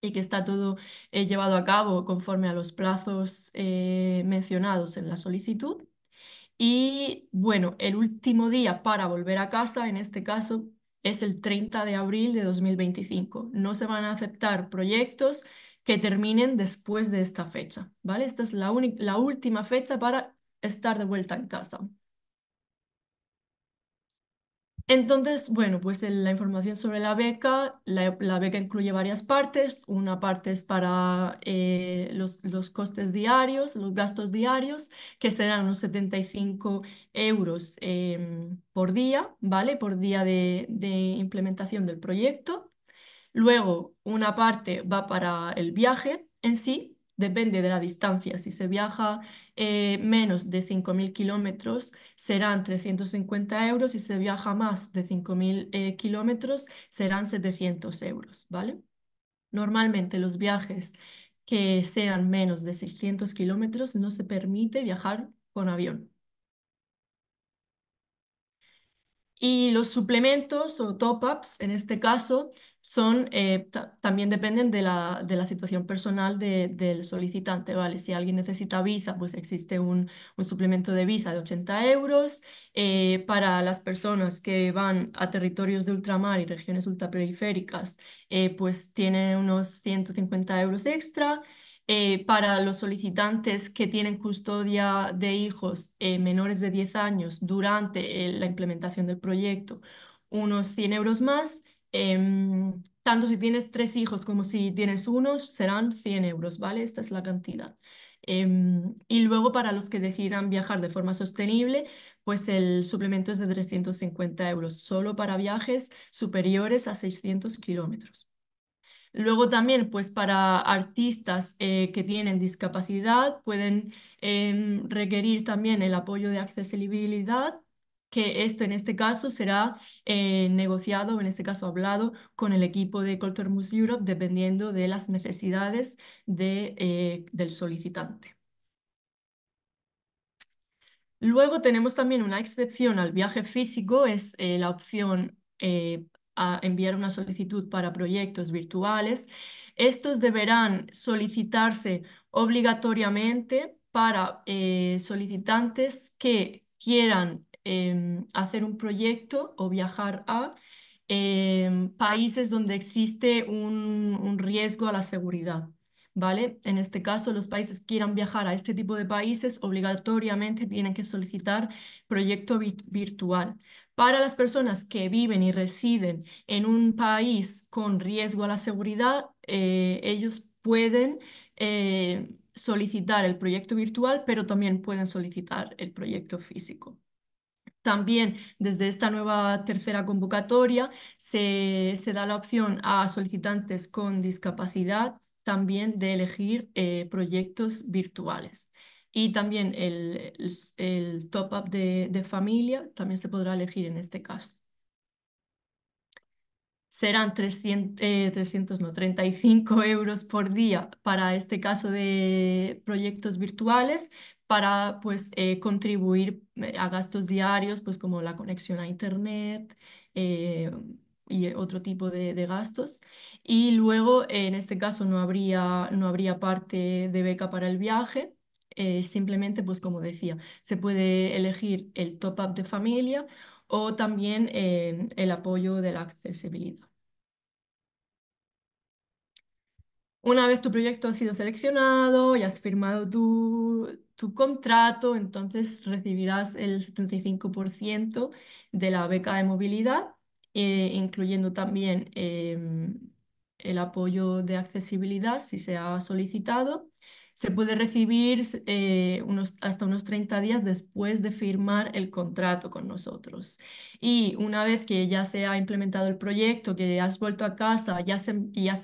y que está todo eh, llevado a cabo conforme a los plazos eh, mencionados en la solicitud. Y bueno, el último día para volver a casa, en este caso, es el 30 de abril de 2025. No se van a aceptar proyectos que terminen después de esta fecha, ¿vale? Esta es la última fecha para estar de vuelta en casa. Entonces, bueno, pues la información sobre la beca, la, beca incluye varias partes. Una parte es para eh, los, costes diarios, los gastos diarios, que serán unos 75 euros eh, por día, ¿vale? Por día de implementación del proyecto. Luego, una parte va para el viaje en sí, depende de la distancia. Si se viaja eh, menos de 5.000 kilómetros serán 350 euros y se viaja más de 5.000 eh, kilómetros serán 700 euros, ¿vale? Normalmente los viajes que sean menos de 600 kilómetros no se permite viajar con avión. Y los suplementos o top-ups, en este caso, son, eh, también dependen de la, situación personal del solicitante, ¿vale? Si alguien necesita visa, pues existe un, suplemento de visa de 80 euros. Eh, para las personas que van a territorios de ultramar y regiones ultraperiféricas, eh, pues tienen unos 150 euros extra. para los solicitantes que tienen custodia de hijos menores de 10 años durante la implementación del proyecto, unos 100 euros más. Em, tanto si tienes tres hijos como si tienes uno, serán 100 euros, ¿vale? Esta es la cantidad. Em, y luego para los que decidan viajar de forma sostenible, pues el suplemento es de 350 euros, solo para viajes superiores a 600 kilómetros. Luego también, pues para artistas eh, que tienen discapacidad, pueden em, requerir también el apoyo de accesibilidad que esto en este caso será eh, negociado negociado, en este caso hablado, con el equipo de Culture Europe, dependiendo de las necesidades de, eh, del solicitante. Luego tenemos también una excepción al viaje físico, es eh, la opción a enviar una solicitud para proyectos virtuales. Estos deberán solicitarse obligatoriamente para solicitantes que quieran Em, hacer un proyecto o viajar a em, países donde existe un, riesgo a la seguridad. ¿Vale? En este caso, los países que quieran viajar a este tipo de países obligatoriamente tienen que solicitar proyecto virtual. Para las personas que viven y residen en un país con riesgo a la seguridad, eh, ellos pueden eh, solicitar el proyecto virtual, pero también pueden solicitar el proyecto físico. También desde esta nueva tercera convocatoria se, da la opción a solicitantes con discapacidad también de elegir eh, proyectos virtuales. Y también el, top-up de, familia también se podrá elegir en este caso serán 300, eh, euros por día para este caso de proyectos virtuales, para pues eh, contribuir eh, a gastos diarios, pues como la conexión a internet eh, y otro tipo de, gastos. Y luego, en este caso, no habría, no habría parte de beca para el viaje. simplemente, pues como decía, se puede elegir el top-up de familia o también el apoyo de la accesibilidad. Una vez tu proyecto ha sido seleccionado y has firmado tu, tu contrato, entonces recibirás el 75% de la beca de movilidad, eh, incluyendo también eh, el apoyo de accesibilidad si se ha solicitado. Se puede recibir eh, unos, hasta unos 30 días después de firmar el contrato con nosotros. Y una vez que ya se ha implementado el proyecto, que has vuelto a casa, ya,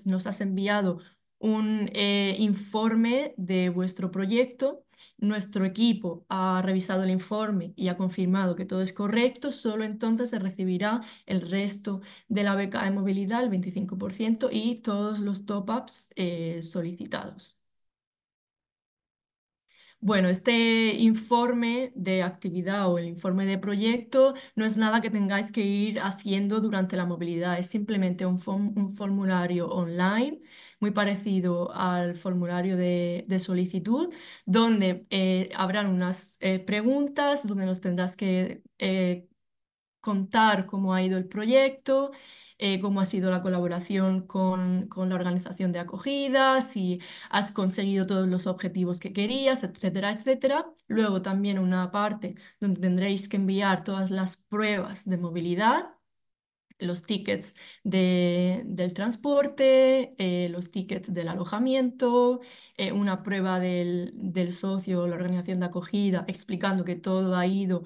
nos has enviado un informe de vuestro proyecto, nuestro equipo ha revisado el informe y ha confirmado que todo es correcto, solo entonces se recibirá el resto de la beca de movilidad, el 25%, y todos los top-ups eh, solicitados. Bueno, este informe de actividad o el informe de proyecto no es nada que tengáis que ir haciendo durante la movilidad, es simplemente un formulario online muy parecido al formulario de, solicitud, donde eh, habrán unas eh, preguntas, donde nos tendrás que eh, contar cómo ha ido el proyecto, cómo ha sido la colaboración con, con, la organización de acogida, si has conseguido todos los objetivos que querías, etcétera, etcétera. Luego también una parte donde tendréis que enviar todas las pruebas de movilidad los tickets de, del transporte, eh, los tickets del alojamiento, eh, una prueba del, del socio, la organización de acogida, explicando que todo ha ido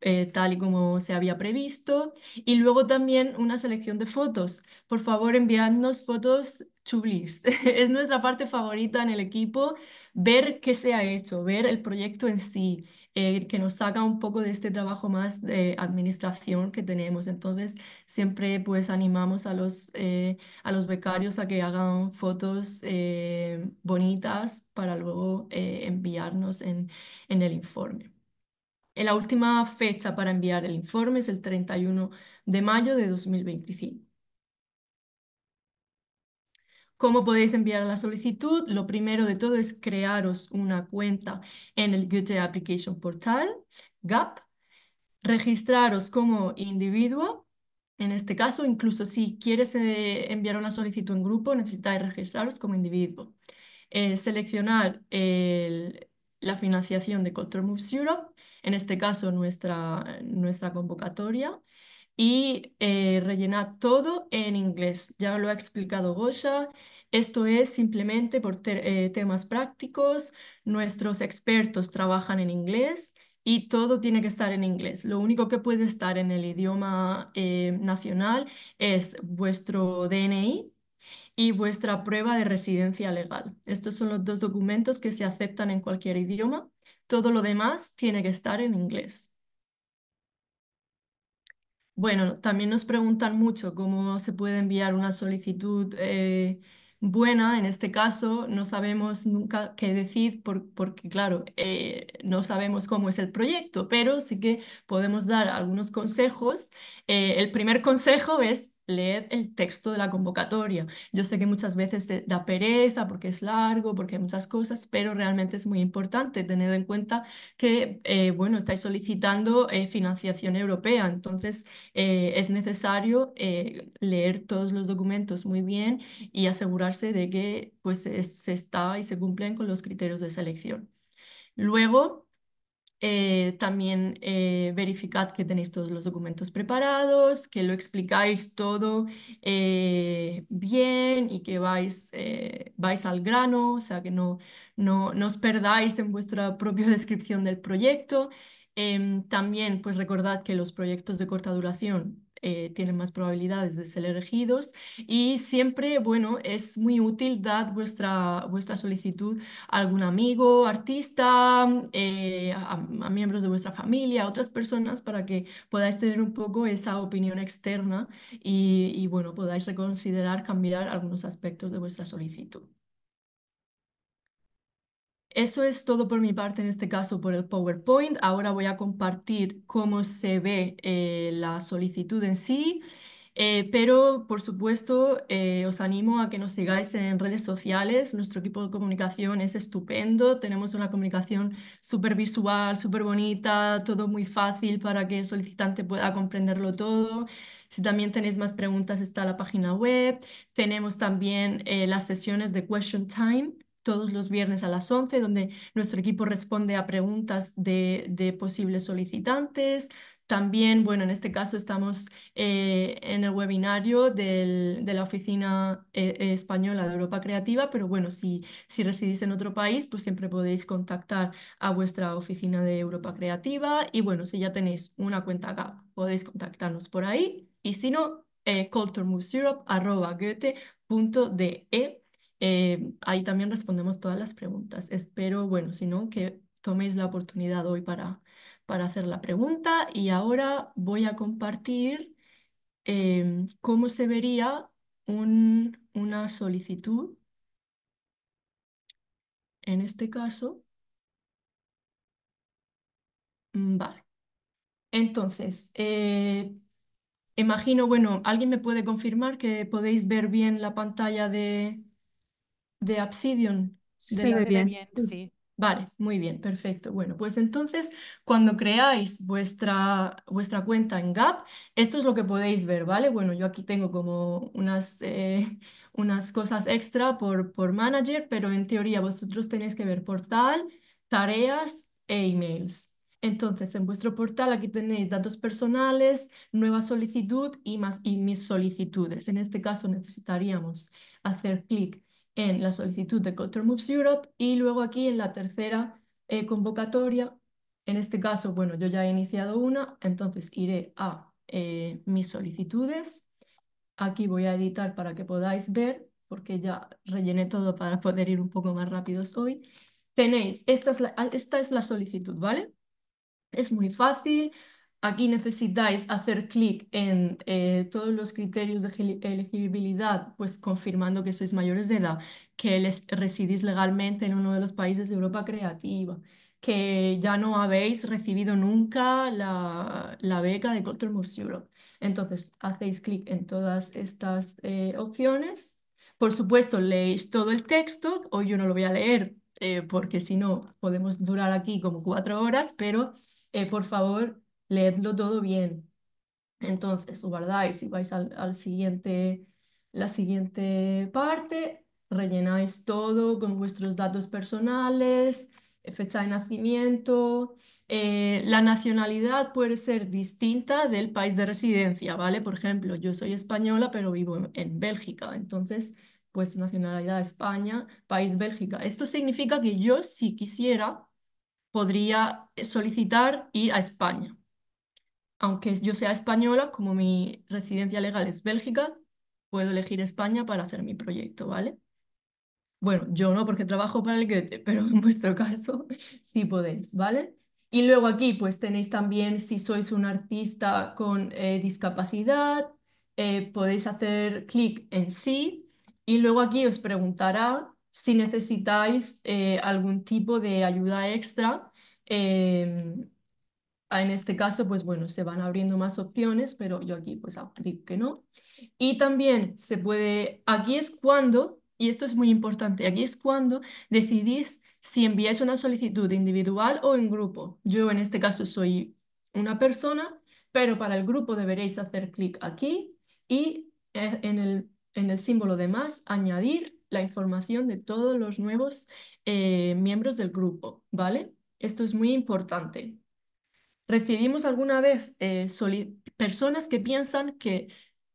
eh, tal y como se había previsto. Y luego también una selección de fotos. Por favor, enviadnos fotos chulis. es nuestra parte favorita en el equipo, ver qué se ha hecho, ver el proyecto en sí, eh, que nos saca un poco de este trabajo más de administración que tenemos. Entonces, siempre pues animamos a los, eh, a los becarios a que hagan fotos eh, bonitas para luego enviarnos en, en el informe. La última fecha para enviar el informe es el 31 de mayo de 2025. ¿Cómo podéis enviar la solicitud? Lo primero de todo es crearos una cuenta en el Goethe Application Portal, GAP, registraros como individuo. En este caso, incluso si quieres eh, enviar una solicitud en grupo, necesitáis registraros como individuo. Eh, seleccionar la financiación de Culture Moves Europe, en este caso nuestra convocatoria y eh, rellenar todo en inglés. Ya lo ha explicado Gosha. Esto es simplemente por eh, temas prácticos. Nuestros expertos trabajan en inglés y todo tiene que estar en inglés. Lo único que puede estar en el idioma eh, nacional es vuestro DNI y vuestra prueba de residencia legal. Estos son los dos documentos que se aceptan en cualquier idioma. Todo lo demás tiene que estar en inglés. Bueno, también nos preguntan mucho cómo se puede enviar una solicitud eh, buena. En este caso, no sabemos nunca qué decir porque, claro, eh, no sabemos cómo es el proyecto, pero sí que podemos dar algunos consejos. Eh, el primer consejo es leer el texto de la convocatoria. Yo sé que muchas veces da pereza porque es largo, porque hay muchas cosas, pero realmente es muy importante tener en cuenta que, eh, bueno, estáis solicitando eh, financiación europea, entonces eh, es necesario leer todos los documentos muy bien y asegurarse de que pues, se está y se cumplen con los criterios de selección. Luego, eh, también eh, verificad que tenéis todos los documentos preparados, que lo explicáis todo eh, bien y que vais, al grano, o sea, que no, no, os perdáis en vuestra propia descripción del proyecto. Em, también, pues recordad que los proyectos de corta duración eh, tienen más probabilidades de ser elegidos y siempre, bueno, es muy útil dar vuestra, solicitud a algún amigo, artista, mm, eh, a, miembros de vuestra familia, a otras personas para que podáis tener un poco esa opinión externa y, y bueno, podáis reconsiderar cambiar algunos aspectos de vuestra solicitud. Eso es todo por mi parte, en este caso por el PowerPoint. Ahora voy a compartir cómo se ve eh, la solicitud en sí, eh, pero por supuesto eh, os animo a que nos sigáis en redes sociales. Nuestro equipo de comunicación es estupendo, tenemos una comunicación súper visual, súper bonita, todo muy fácil para que el solicitante pueda comprenderlo todo. Si también tenéis más preguntas está la página web. Tenemos también las sesiones de Question Time todos los viernes a las 11, donde nuestro equipo responde a preguntas de, posibles solicitantes. También, bueno, en este caso estamos eh, en el webinario de la Oficina eh, eh, Española de Europa Creativa, pero bueno, si, si residís en otro país, pues siempre podéis contactar a vuestra Oficina de Europa Creativa y bueno, si ya tenéis una cuenta acá, podéis contactarnos por ahí y si no, eh, culturemoveseurope.goethe.de eh, ahí también respondemos todas las preguntas. Espero, bueno, si no, que toméis la oportunidad hoy para, para hacer la pregunta y ahora voy a compartir em, cómo se vería una solicitud. En este caso, mm, vale. Entonces, eh, imagino, bueno, alguien me puede confirmar que podéis ver bien la pantalla de, de Obsidian. sí, bien. sí. Vale, muy bien, perfecto. Bueno, pues entonces cuando creáis vuestra, vuestra cuenta en Gap, esto es lo que podéis ver, ¿vale? Bueno, yo aquí tengo como unas, eh, unas cosas extra por, por manager, pero en teoría vosotros tenéis que ver portal, tareas e emails. Entonces, en vuestro portal aquí tenéis datos personales, nueva solicitud y, más, y mis solicitudes. En este caso necesitaríamos hacer clic en la solicitud de Culture Moves Europe y luego aquí en la tercera eh, convocatoria. En este caso, bueno, yo ya he iniciado una, entonces iré a eh, mis solicitudes. Aquí voy a editar para que podáis ver, porque ya rellené todo para poder ir un poco más rápido hoy. Tenéis, esta esta es la solicitud, ¿vale? Es muy fácil, Aquí necesitáis hacer clic en eh, todos los criterios de elegibilidad, pues confirmando que sois mayores de edad, que residís legalmente en uno de los países de Europa creativa, que ya no habéis recibido nunca la, beca de Culture Moves Europe. Entonces, hacéis clic en todas estas eh, opciones. Por supuesto, leéis todo el texto. Hoy yo no lo voy a leer eh, porque si no, podemos durar aquí como cuatro horas, pero por favor leedlo todo bien. Entonces, guardáis y vais al, siguiente, la siguiente parte, rellenáis todo con vuestros datos personales, eh, fecha de nacimiento. Eh, la nacionalidad puede ser distinta del país de residencia, ¿vale? Por ejemplo, yo soy española, pero vivo en, en Bélgica, entonces, pues nacionalidad España, país Bélgica. Esto significa que yo, si quisiera, podría solicitar ir a España, aunque yo sea española, como mi residencia legal es Bélgica, puedo elegir España para hacer mi proyecto, ¿vale? Bueno, yo no porque trabajo para el Goethe, pero en vuestro caso sí podéis, ¿vale? Y luego aquí pues tenéis también si sois un artista con eh, discapacidad, eh, podéis hacer clic en sí y luego aquí os preguntará si necesitáis eh, algún tipo de ayuda extra em, Ah, en este caso, pues bueno, se van abriendo más opciones, pero yo aquí pues hago clic que no. Y también se puede, aquí es cuando, y esto es muy importante, aquí es cuando decidís si enviáis una solicitud individual o en grupo. Yo en este caso soy una persona, pero para el grupo deberéis hacer clic aquí y eh, en el, símbolo de más añadir la información de todos los nuevos eh, miembros del grupo, ¿vale? Esto es muy importante recibimos alguna vez eh, personas que piensan que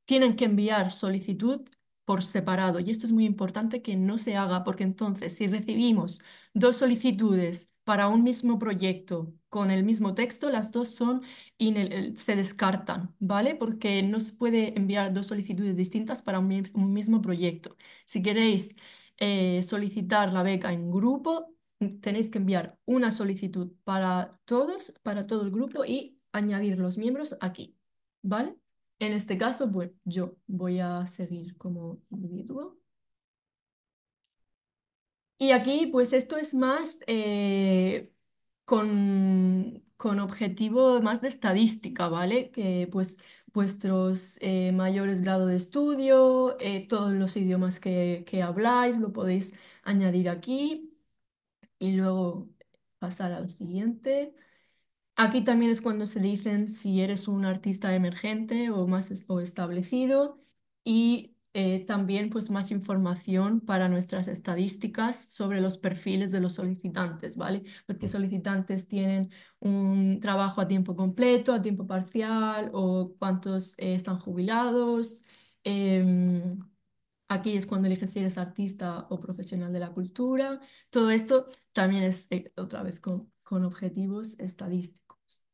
tienen que enviar solicitud por separado y esto es muy importante que no se haga porque entonces si recibimos dos solicitudes para un mismo proyecto con el mismo texto, las dos son se descartan, ¿vale? Porque no se puede enviar dos solicitudes distintas para un, mismo proyecto. Si queréis eh, solicitar la beca en grupo, tenéis que enviar una solicitud para todos, para todo el grupo y añadir los miembros aquí, ¿vale? En este caso, bueno, pues, yo voy a seguir como individuo. Y aquí, pues esto es más eh, con, objetivo más de estadística, ¿vale? Que pues vuestros eh, mayores grados de estudio, eh, todos los idiomas que, que habláis, lo podéis añadir aquí y luego pasar al siguiente. Aquí también es cuando se dicen si eres un artista emergente o más o establecido y eh, también pues más información para nuestras estadísticas sobre los perfiles de los solicitantes, ¿vale? Porque solicitantes tienen un trabajo a tiempo completo, a tiempo parcial o cuántos eh, están jubilados. Em, Aquí es cuando eliges si eres artista o profesional de la cultura. Todo esto también es, eh, otra vez, con, objetivos estadísticos.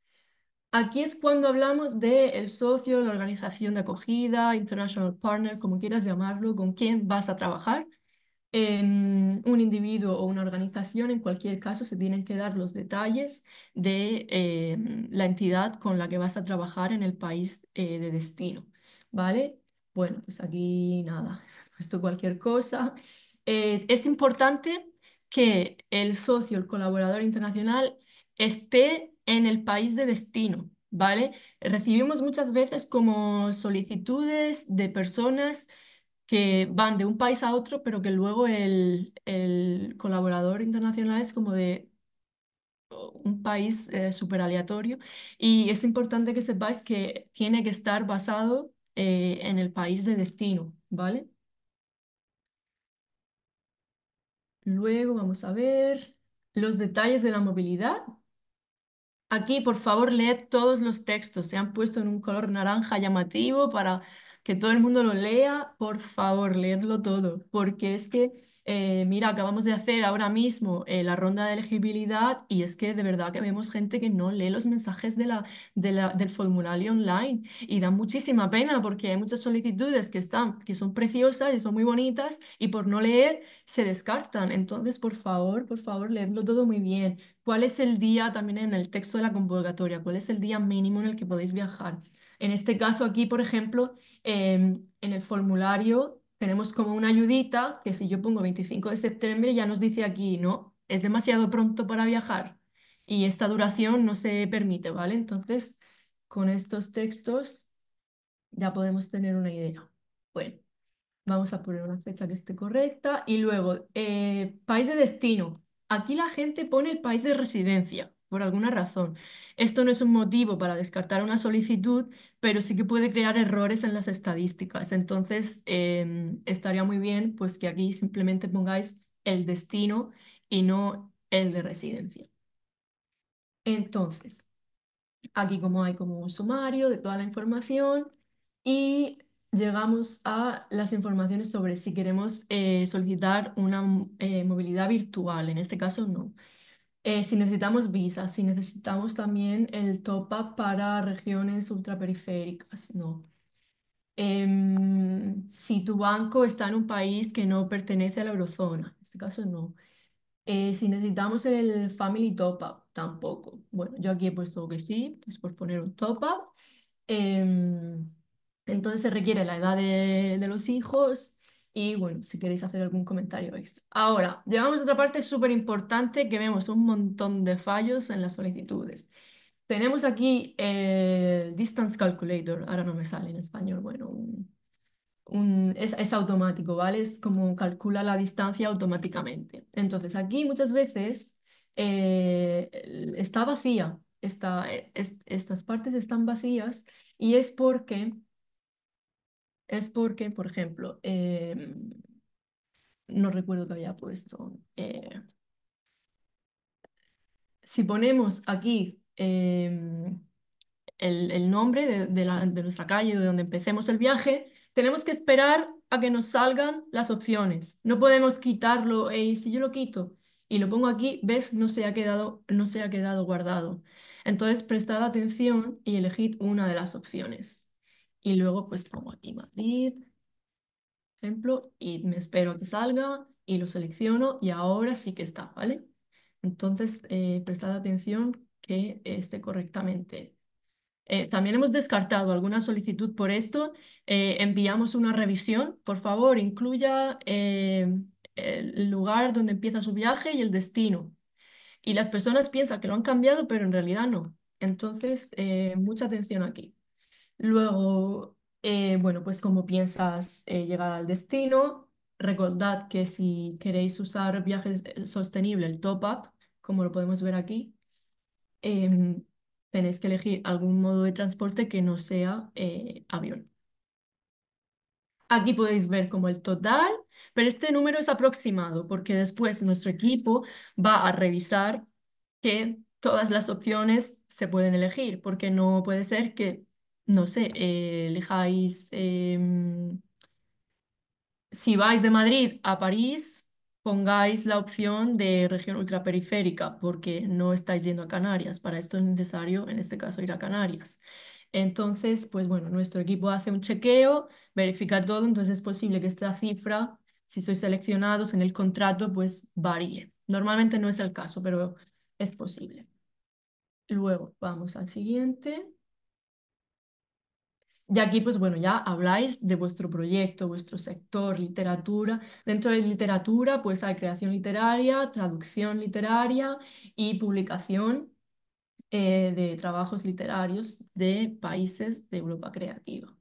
Aquí es cuando hablamos del el socio, la organización de acogida, international partner, como quieras llamarlo, con quién vas a trabajar. En un individuo o una organización, en cualquier caso, se tienen que dar los detalles de em, la entidad con la que vas a trabajar en el país eh, de destino. ¿Vale? Bueno, pues aquí nada, esto cualquier cosa. Eh, es importante que el socio, el colaborador internacional, esté en el país de destino, ¿vale? Recibimos muchas veces como solicitudes de personas que van de un país a otro, pero que luego el, colaborador internacional es como de un país eh, super súper aleatorio y es importante que sepáis que tiene que estar basado eh, en el país de destino, ¿vale? Luego vamos a ver los detalles de la movilidad. Aquí, por favor, leed todos los textos. Se han puesto en un color naranja llamativo para que todo el mundo lo lea. Por favor, leedlo todo, porque es que eh, mira, acabamos de hacer ahora mismo eh, la ronda de elegibilidad y es que de verdad que vemos gente que no lee los mensajes de la, del formulario online y da muchísima pena porque hay muchas solicitudes que, están, que son preciosas y son muy bonitas y por no leer se descartan. Entonces, por favor, por favor, leedlo todo muy bien. ¿Cuál es el día también en el texto de la convocatoria? ¿Cuál es el día mínimo en el que podéis viajar? En este caso aquí, por ejemplo, em, en el formulario tenemos como una ayudita que si yo pongo 25 de septiembre ya nos dice aquí, no, es demasiado pronto para viajar y esta duración no se permite, ¿vale? Entonces, con estos textos ya podemos tener una idea. Bueno, vamos a poner una fecha que esté correcta y luego, eh, país de destino. Aquí la gente pone el país de residencia por alguna razón. Esto no es un motivo para descartar una solicitud, pero sí que puede crear errores en las estadísticas. Entonces, em, estaría muy bien pues, que aquí simplemente pongáis el destino y no el de residencia. Entonces, aquí como hay como un sumario de toda la información y llegamos a las informaciones sobre si queremos eh, solicitar una eh, movilidad virtual. En este caso, no. Eh, si necesitamos visa, si necesitamos también el top-up para regiones ultraperiféricas, ¿no? Em, si tu banco está en un país que no pertenece a la eurozona, en este caso no. Eh, si necesitamos el family top-up, tampoco. Bueno, yo aquí he puesto que sí, pues por poner un top-up. Em, entonces se requiere la edad de, de los hijos, y bueno, si queréis hacer algún comentario extra. Ahora, llegamos a otra parte súper importante que vemos un montón de fallos en las solicitudes. Tenemos aquí el Distance Calculator, ahora no me sale en español, bueno, es, automático, ¿vale? Es como calcula la distancia automáticamente. Entonces, aquí muchas veces eh, está vacía, eh, estas partes están vacías y es porque es porque, por ejemplo, em, no recuerdo que había puesto. Eh, si ponemos aquí em, el, nombre de, nuestra calle de donde empecemos el viaje, tenemos que esperar a que nos salgan las opciones. No podemos quitarlo. si yo lo quito y lo pongo aquí, ves, no se ha quedado, no se ha quedado guardado. Entonces, prestad atención y elegid una de las opciones. Y luego pues pongo aquí Madrid, ejemplo, y me espero que salga y lo selecciono y ahora sí que está, ¿vale? Entonces, eh, prestad atención que esté correctamente. Eh, también hemos descartado alguna solicitud por esto. Eh, enviamos una revisión. Por favor, incluya eh, el lugar donde empieza su viaje y el destino. Y las personas piensan que lo han cambiado, pero en realidad no. Entonces, mucha atención aquí. Luego, eh, bueno, pues como piensas eh, llegar al destino, recordad que si queréis usar viajes eh, sostenible, el top-up, como lo podemos ver aquí, em, tenéis que elegir algún modo de transporte que no sea avión. Aquí podéis ver como el total, pero este número es aproximado porque después nuestro equipo va a revisar que todas las opciones se pueden elegir, porque no puede ser que no sé, eh, elijáis, em, si vais de Madrid a París, pongáis la opción de región ultraperiférica, porque no estáis yendo a Canarias. Para esto es necesario, en este caso, ir a Canarias. Entonces, pues bueno, nuestro equipo hace un chequeo, verifica todo, entonces es posible que esta cifra, si sois seleccionados en el contrato, pues varíe. Normalmente no es el caso, pero es posible. Luego, vamos al siguiente. Y aquí, pues bueno, ya habláis de vuestro proyecto, vuestro sector, literatura. Dentro de literatura, pues hay creación literaria, traducción literaria y publicación eh, de trabajos literarios de países de Europa creativa.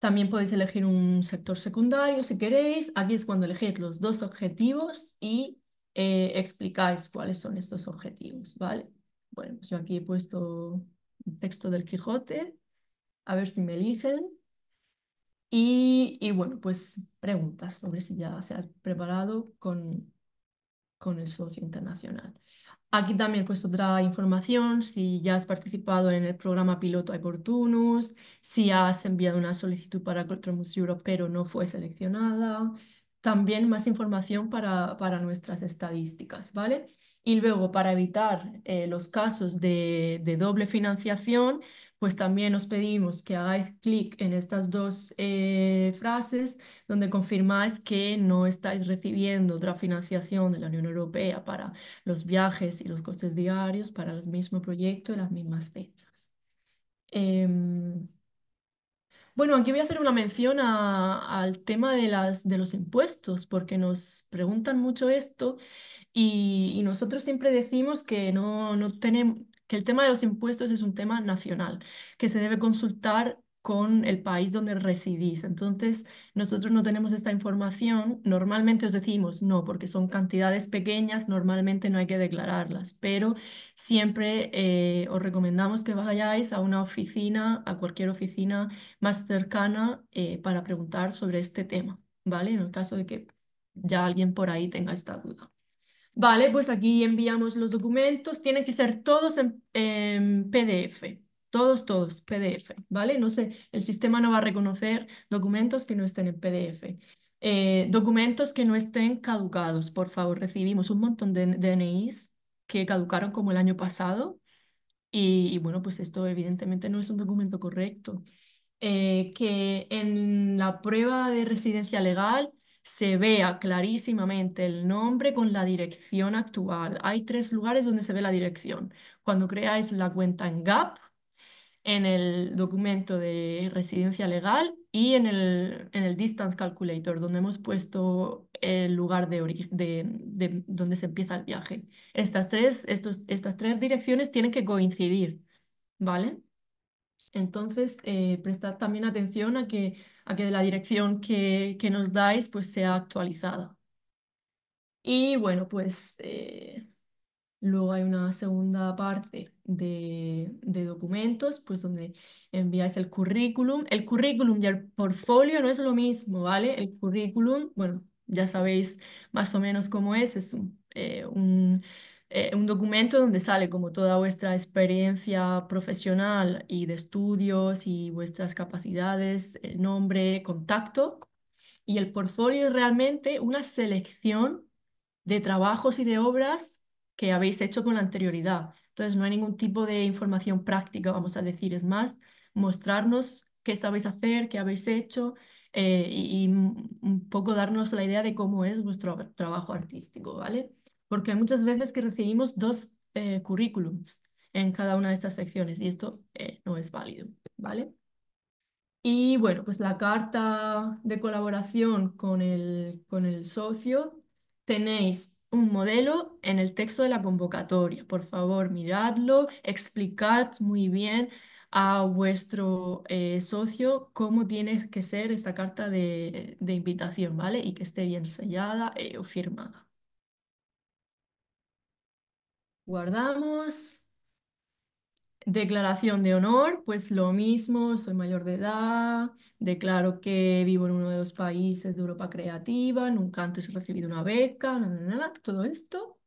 También podéis elegir un sector secundario si queréis. Aquí es cuando elegís los dos objetivos y eh, explicáis cuáles son estos objetivos, ¿vale? Bueno, pues yo aquí he puesto un texto del Quijote a ver si me dicen Y, bueno, pues preguntas sobre si ya se has preparado con, el socio internacional. Aquí también pues otra información, si ya has participado en el programa piloto oportunos... si has enviado una solicitud para Cultremus Europe pero no fue seleccionada, también más información para, para nuestras estadísticas, ¿vale? Y luego para evitar eh, los casos de doble financiación, pues también os pedimos que hagáis clic en estas dos eh, frases donde confirmáis que no estáis recibiendo otra financiación de la Unión Europea para los viajes y los costes diarios para el mismo proyecto en las mismas fechas. Em, bueno, aquí voy a hacer una mención al tema de, las, de los impuestos, porque nos preguntan mucho esto y, nosotros siempre decimos que no, no tenemos que el tema de los impuestos es un tema nacional, que se debe consultar con el país donde residís. Entonces, nosotros no tenemos esta información. Normalmente os decimos no, porque son cantidades pequeñas, normalmente no hay que declararlas, pero siempre eh, os recomendamos que vayáis a una oficina, a cualquier oficina más cercana eh, para preguntar sobre este tema, ¿vale? En el caso de que ya alguien por ahí tenga esta duda. Vale, pues aquí enviamos los documentos. Tienen que ser todos en, PDF. Todos, todos, PDF, ¿vale? No sé, el sistema no va a reconocer documentos que no estén en PDF. Eh, documentos que no estén caducados, por favor. Recibimos un montón de DNIs que caducaron como el año pasado. Y, bueno, pues esto evidentemente no es un documento correcto. Eh, que en la prueba de residencia legal se vea clarísimamente el nombre con la dirección actual. Hay tres lugares donde se ve la dirección. Cuando creáis la cuenta en GAP, en el documento de residencia legal y en el, en el Distance Calculator, donde hemos puesto el lugar de, de donde se empieza el viaje. Estas tres, estas tres direcciones tienen que coincidir, ¿vale? Entonces, eh, prestad también atención a que, a que la dirección que, nos dais pues, sea actualizada. Y bueno, pues eh, luego hay una segunda parte de, documentos, pues donde enviáis el currículum. El currículum y el portfolio no es lo mismo, ¿vale? El currículum, bueno, ya sabéis más o menos cómo es, es un eh, eh, un documento donde sale como toda vuestra experiencia profesional y de estudios y vuestras capacidades, eh, nombre, contacto. Y el portfolio es realmente una selección de trabajos y de obras que habéis hecho con anterioridad. Entonces no hay ningún tipo de información práctica, vamos a decir, es más mostrarnos qué sabéis hacer, qué habéis hecho eh, y, y un poco darnos la idea de cómo es vuestro trabajo artístico, ¿vale? porque hay muchas veces que recibimos dos eh, currículums en cada una de estas secciones y esto eh, no es válido, ¿vale? Y bueno, pues la carta de colaboración con el, con el socio, tenéis un modelo en el texto de la convocatoria. Por favor, miradlo, explicad muy bien a vuestro eh, socio cómo tiene que ser esta carta de, invitación, ¿vale? Y que esté bien sellada o firmada. Guardamos. Declaración de honor, pues lo mismo, soy mayor de edad, declaro que vivo en uno de los países de Europa Creativa, nunca antes he recibido una beca, todo esto.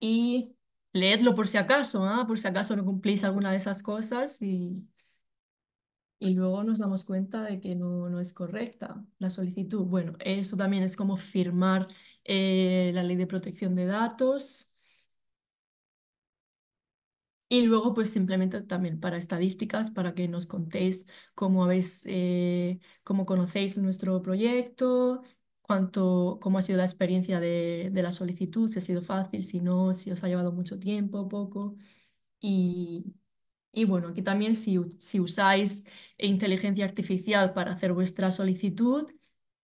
Y leedlo por si acaso, ah por si acaso no cumplís alguna de esas cosas y, y luego nos damos cuenta de que no, no es correcta la solicitud. Bueno, eso también es como firmar eh, la ley de protección de datos. Y luego, pues simplemente también para estadísticas, para que nos contéis cómo habéis, eh, cómo conocéis nuestro proyecto, cuánto, cómo ha sido la experiencia de, la solicitud, si ha sido fácil, si no, si os ha llevado mucho tiempo, poco. Y, bueno, aquí también si, si usáis inteligencia artificial para hacer vuestra solicitud,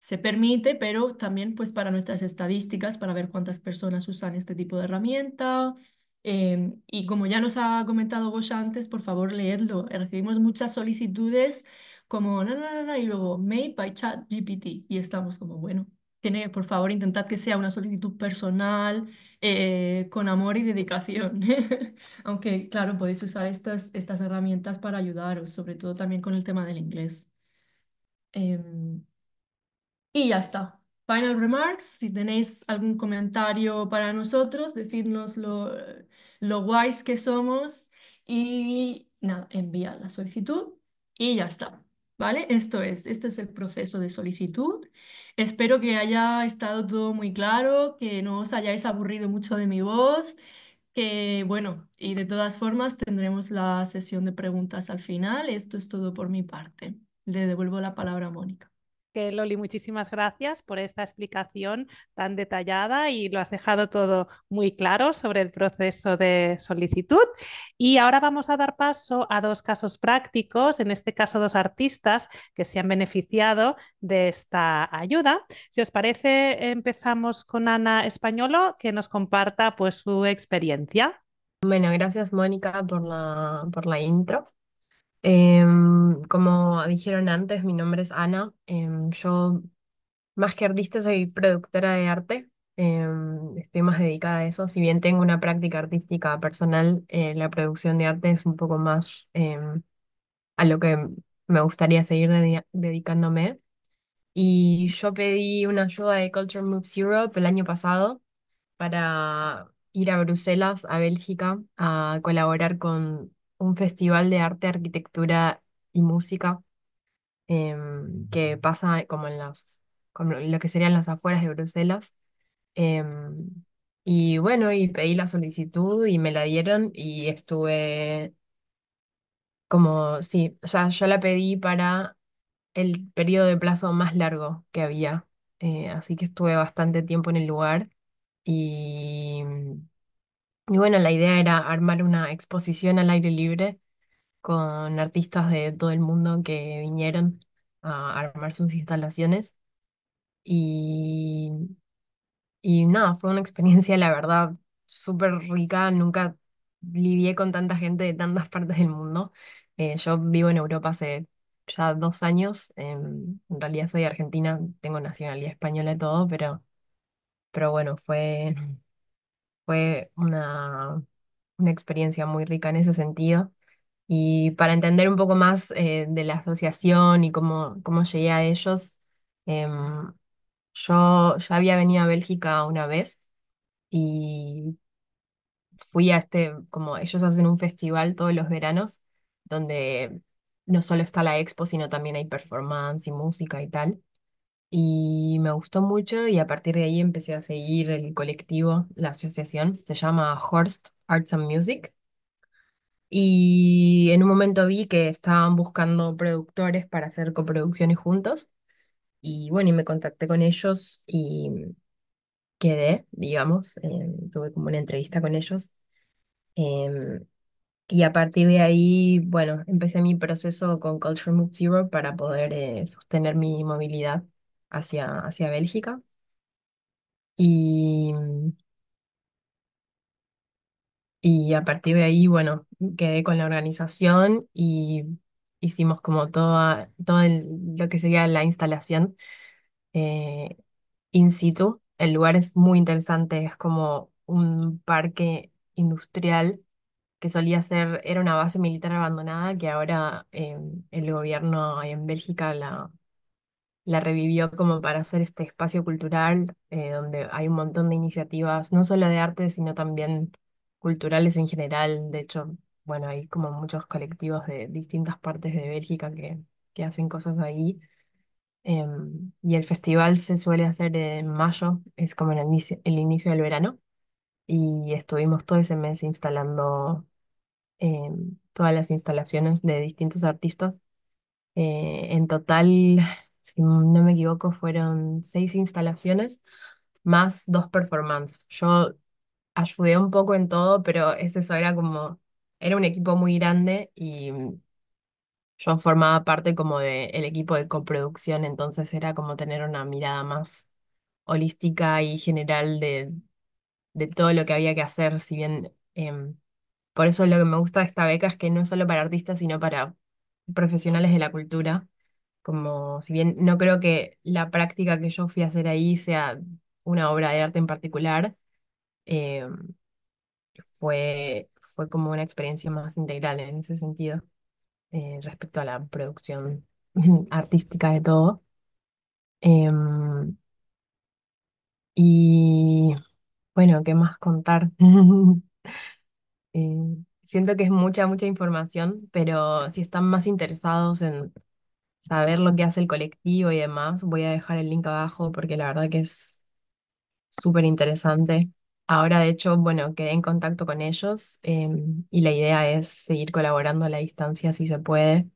se permite, pero también pues para nuestras estadísticas, para ver cuántas personas usan este tipo de herramienta. Eh, y como ya nos ha comentado Gosha antes, por favor leedlo. Recibimos muchas solicitudes como, no, no, no, y luego made by chat GPT. Y estamos como, bueno, tiene, por favor, intentad que sea una solicitud personal, eh, con amor y dedicación. Aunque, claro, podéis usar estas, estas herramientas para ayudaros, sobre todo también con el tema del inglés. Em, y ya está. Final remarks, si tenéis algún comentario para nosotros, decidnos lo, eh, lo guays que somos y nada, envía la solicitud y ya está. ¿Vale? Esto es, este es el proceso de solicitud. Espero que haya estado todo muy claro, que no os hayáis aburrido mucho de mi voz, que bueno, y de todas formas tendremos la sesión de preguntas al final. Esto es todo por mi parte. Le devuelvo la palabra a Mónica que Loli, muchísimas gracias por esta explicación tan detallada y lo has dejado todo muy claro sobre el proceso de solicitud. Y ahora vamos a dar paso a dos casos prácticos, en este caso dos artistas que se han beneficiado de esta ayuda. Si os parece, empezamos con Ana Españolo, que nos comparta pues, su experiencia. Bueno, gracias Mónica por la, por la intro. Em, como dijeron antes, mi nombre es Ana. Em, yo, más que artista, soy productora de arte. Em, estoy más dedicada a eso. Si bien tengo una práctica artística personal, eh, la producción de arte es un poco más a lo que me gustaría seguir dedicándome. Y yo pedí una ayuda de Culture Moves Europe el año pasado para ir a Bruselas, a Bélgica, a colaborar con un festival de arte, arquitectura y música em, que pasa como en las, lo que serían las afueras de Bruselas. Em, y bueno, y pedí la solicitud y me la dieron y estuve como, sí, o sea, yo la pedí para el periodo de plazo más largo que había. Eh, así que estuve bastante tiempo en el lugar y y bueno, la idea era armar una exposición al aire libre con artistas de todo el mundo que vinieron a armar sus instalaciones. Y, y nada, fue una experiencia, la verdad, súper rica. Nunca lidié con tanta gente de tantas partes del mundo. Eh, yo vivo en Europa hace ya dos años. Em, en realidad soy argentina, tengo nacionalidad española y todo, pero, pero bueno, fue... Fue una, experiencia muy rica en ese sentido. Y para entender un poco más eh, de la asociación y cómo, cómo llegué a ellos, em, yo ya había venido a Bélgica una vez y fui a este, como ellos hacen un festival todos los veranos, donde no solo está la expo, sino también hay performance y música y tal y me gustó mucho y a partir de ahí empecé a seguir el colectivo, la asociación, se llama Horst Arts and Music. Y en un momento vi que estaban buscando productores para hacer coproducciones juntos. Y bueno, y me contacté con ellos y quedé, digamos, em, tuve como una entrevista con ellos. Em, y a partir de ahí, bueno, empecé mi proceso con Culture Move Zero para poder eh, sostener mi movilidad hacia, hacia Bélgica. Y, y a partir de ahí, bueno, quedé con la organización y hicimos como toda, todo lo que sería la instalación eh, in situ. El lugar es muy interesante, es como un parque industrial que solía ser, era una base militar abandonada que ahora eh, el gobierno en Bélgica la, la revivió como para hacer este espacio cultural eh, donde hay un montón de iniciativas, no solo de arte, sino también culturales en general. De hecho, bueno, hay como muchos colectivos de distintas partes de Bélgica que, hacen cosas ahí. Em, y el festival se suele hacer en mayo, es como el inicio, del verano. Y estuvimos todo ese mes instalando em, todas las instalaciones de distintos artistas. Eh, en total si no me equivoco, fueron seis instalaciones más dos performances. Yo ayudé un poco en todo, pero eso, era como, era un equipo muy grande y mm, yo formaba parte como del el equipo de coproducción, entonces era como tener una mirada más holística y general de, todo lo que había que hacer, si bien em, por eso lo que me gusta de esta beca es que no es solo para artistas, sino para profesionales de la cultura como si bien no creo que la práctica que yo fui a hacer ahí sea una obra de arte en particular, eh, fue, fue como una experiencia más integral en ese sentido eh, respecto a la producción artística de todo. Em, y bueno, ¿qué más contar? Eh, siento que es mucha, mucha información, pero si están más interesados en saber lo que hace el colectivo y demás, voy a dejar el link abajo porque la verdad que es súper interesante. Ahora, de hecho, bueno, quedé en contacto con ellos em, y la idea es seguir colaborando a la distancia si se puede,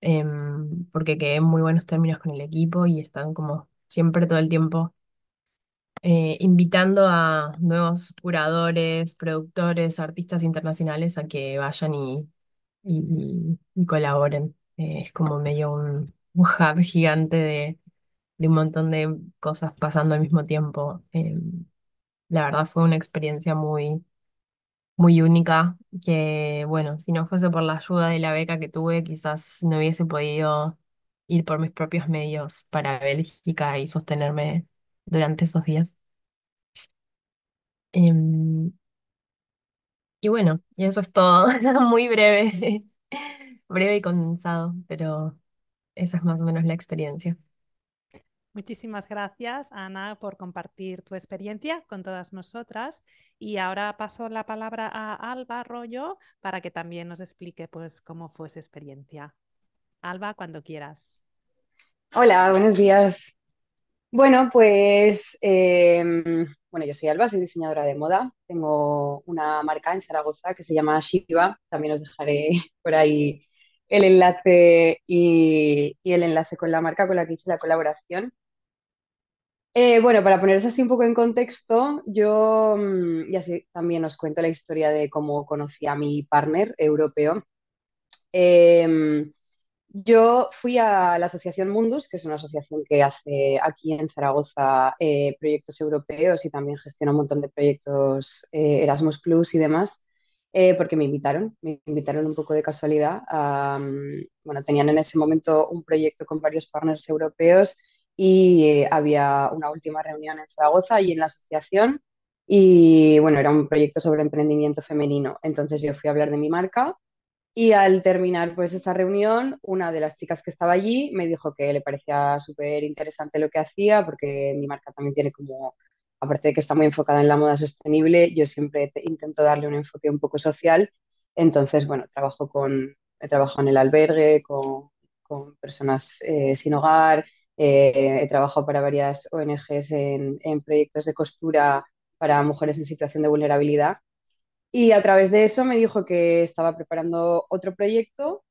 em, porque quedé en muy buenos términos con el equipo y están como siempre todo el tiempo eh, invitando a nuevos curadores, productores, artistas internacionales a que vayan y colaboren. Eh, es como medio un, hub gigante de, un montón de cosas pasando al mismo tiempo. Eh, la verdad fue una experiencia muy, muy única que, bueno, si no fuese por la ayuda de la beca que tuve, quizás no hubiese podido ir por mis propios medios para Bélgica y sostenerme durante esos días. Em, y bueno, y eso es todo, muy breve breve y condensado, pero esa es más o menos la experiencia. Muchísimas gracias, Ana, por compartir tu experiencia con todas nosotras. Y ahora paso la palabra a Alba Rollo para que también nos explique pues, cómo fue su experiencia. Alba, cuando quieras. Hola, buenos días. Bueno, pues em, bueno, yo soy Alba, soy diseñadora de moda. Tengo una marca en Zaragoza que se llama Shiva. También os dejaré por ahí el enlace y, el enlace con la marca con la que hice la colaboración. Eh, bueno, para ponerse así un poco en contexto, yo mm, y así también os cuento la historia de cómo conocí a mi partner europeo. Em, yo fui a la Asociación Mundus, que es una asociación que hace aquí en Zaragoza eh, proyectos europeos y también gestiona un montón de proyectos eh, Erasmus Plus y demás. Eh, porque me invitaron, me invitaron un poco de casualidad. bueno, tenían en ese momento un proyecto con varios partners europeos y eh, había una última reunión en Zaragoza y en la asociación y bueno, era un proyecto sobre emprendimiento femenino. Entonces yo fui a hablar de mi marca y al terminar pues esa reunión, una de las chicas que estaba allí me dijo que le parecía súper interesante lo que hacía porque mi marca también tiene como aparte de que está muy enfocada en la moda sostenible, yo siempre intento darle un enfoque un poco social. Entonces, bueno, trabajo con, he trabajado en el albergue, con, personas eh, sin hogar, eh, he trabajado para varias ONGs en, en proyectos de costura para mujeres en situación de vulnerabilidad. Y a través de eso me dijo que estaba preparando otro proyecto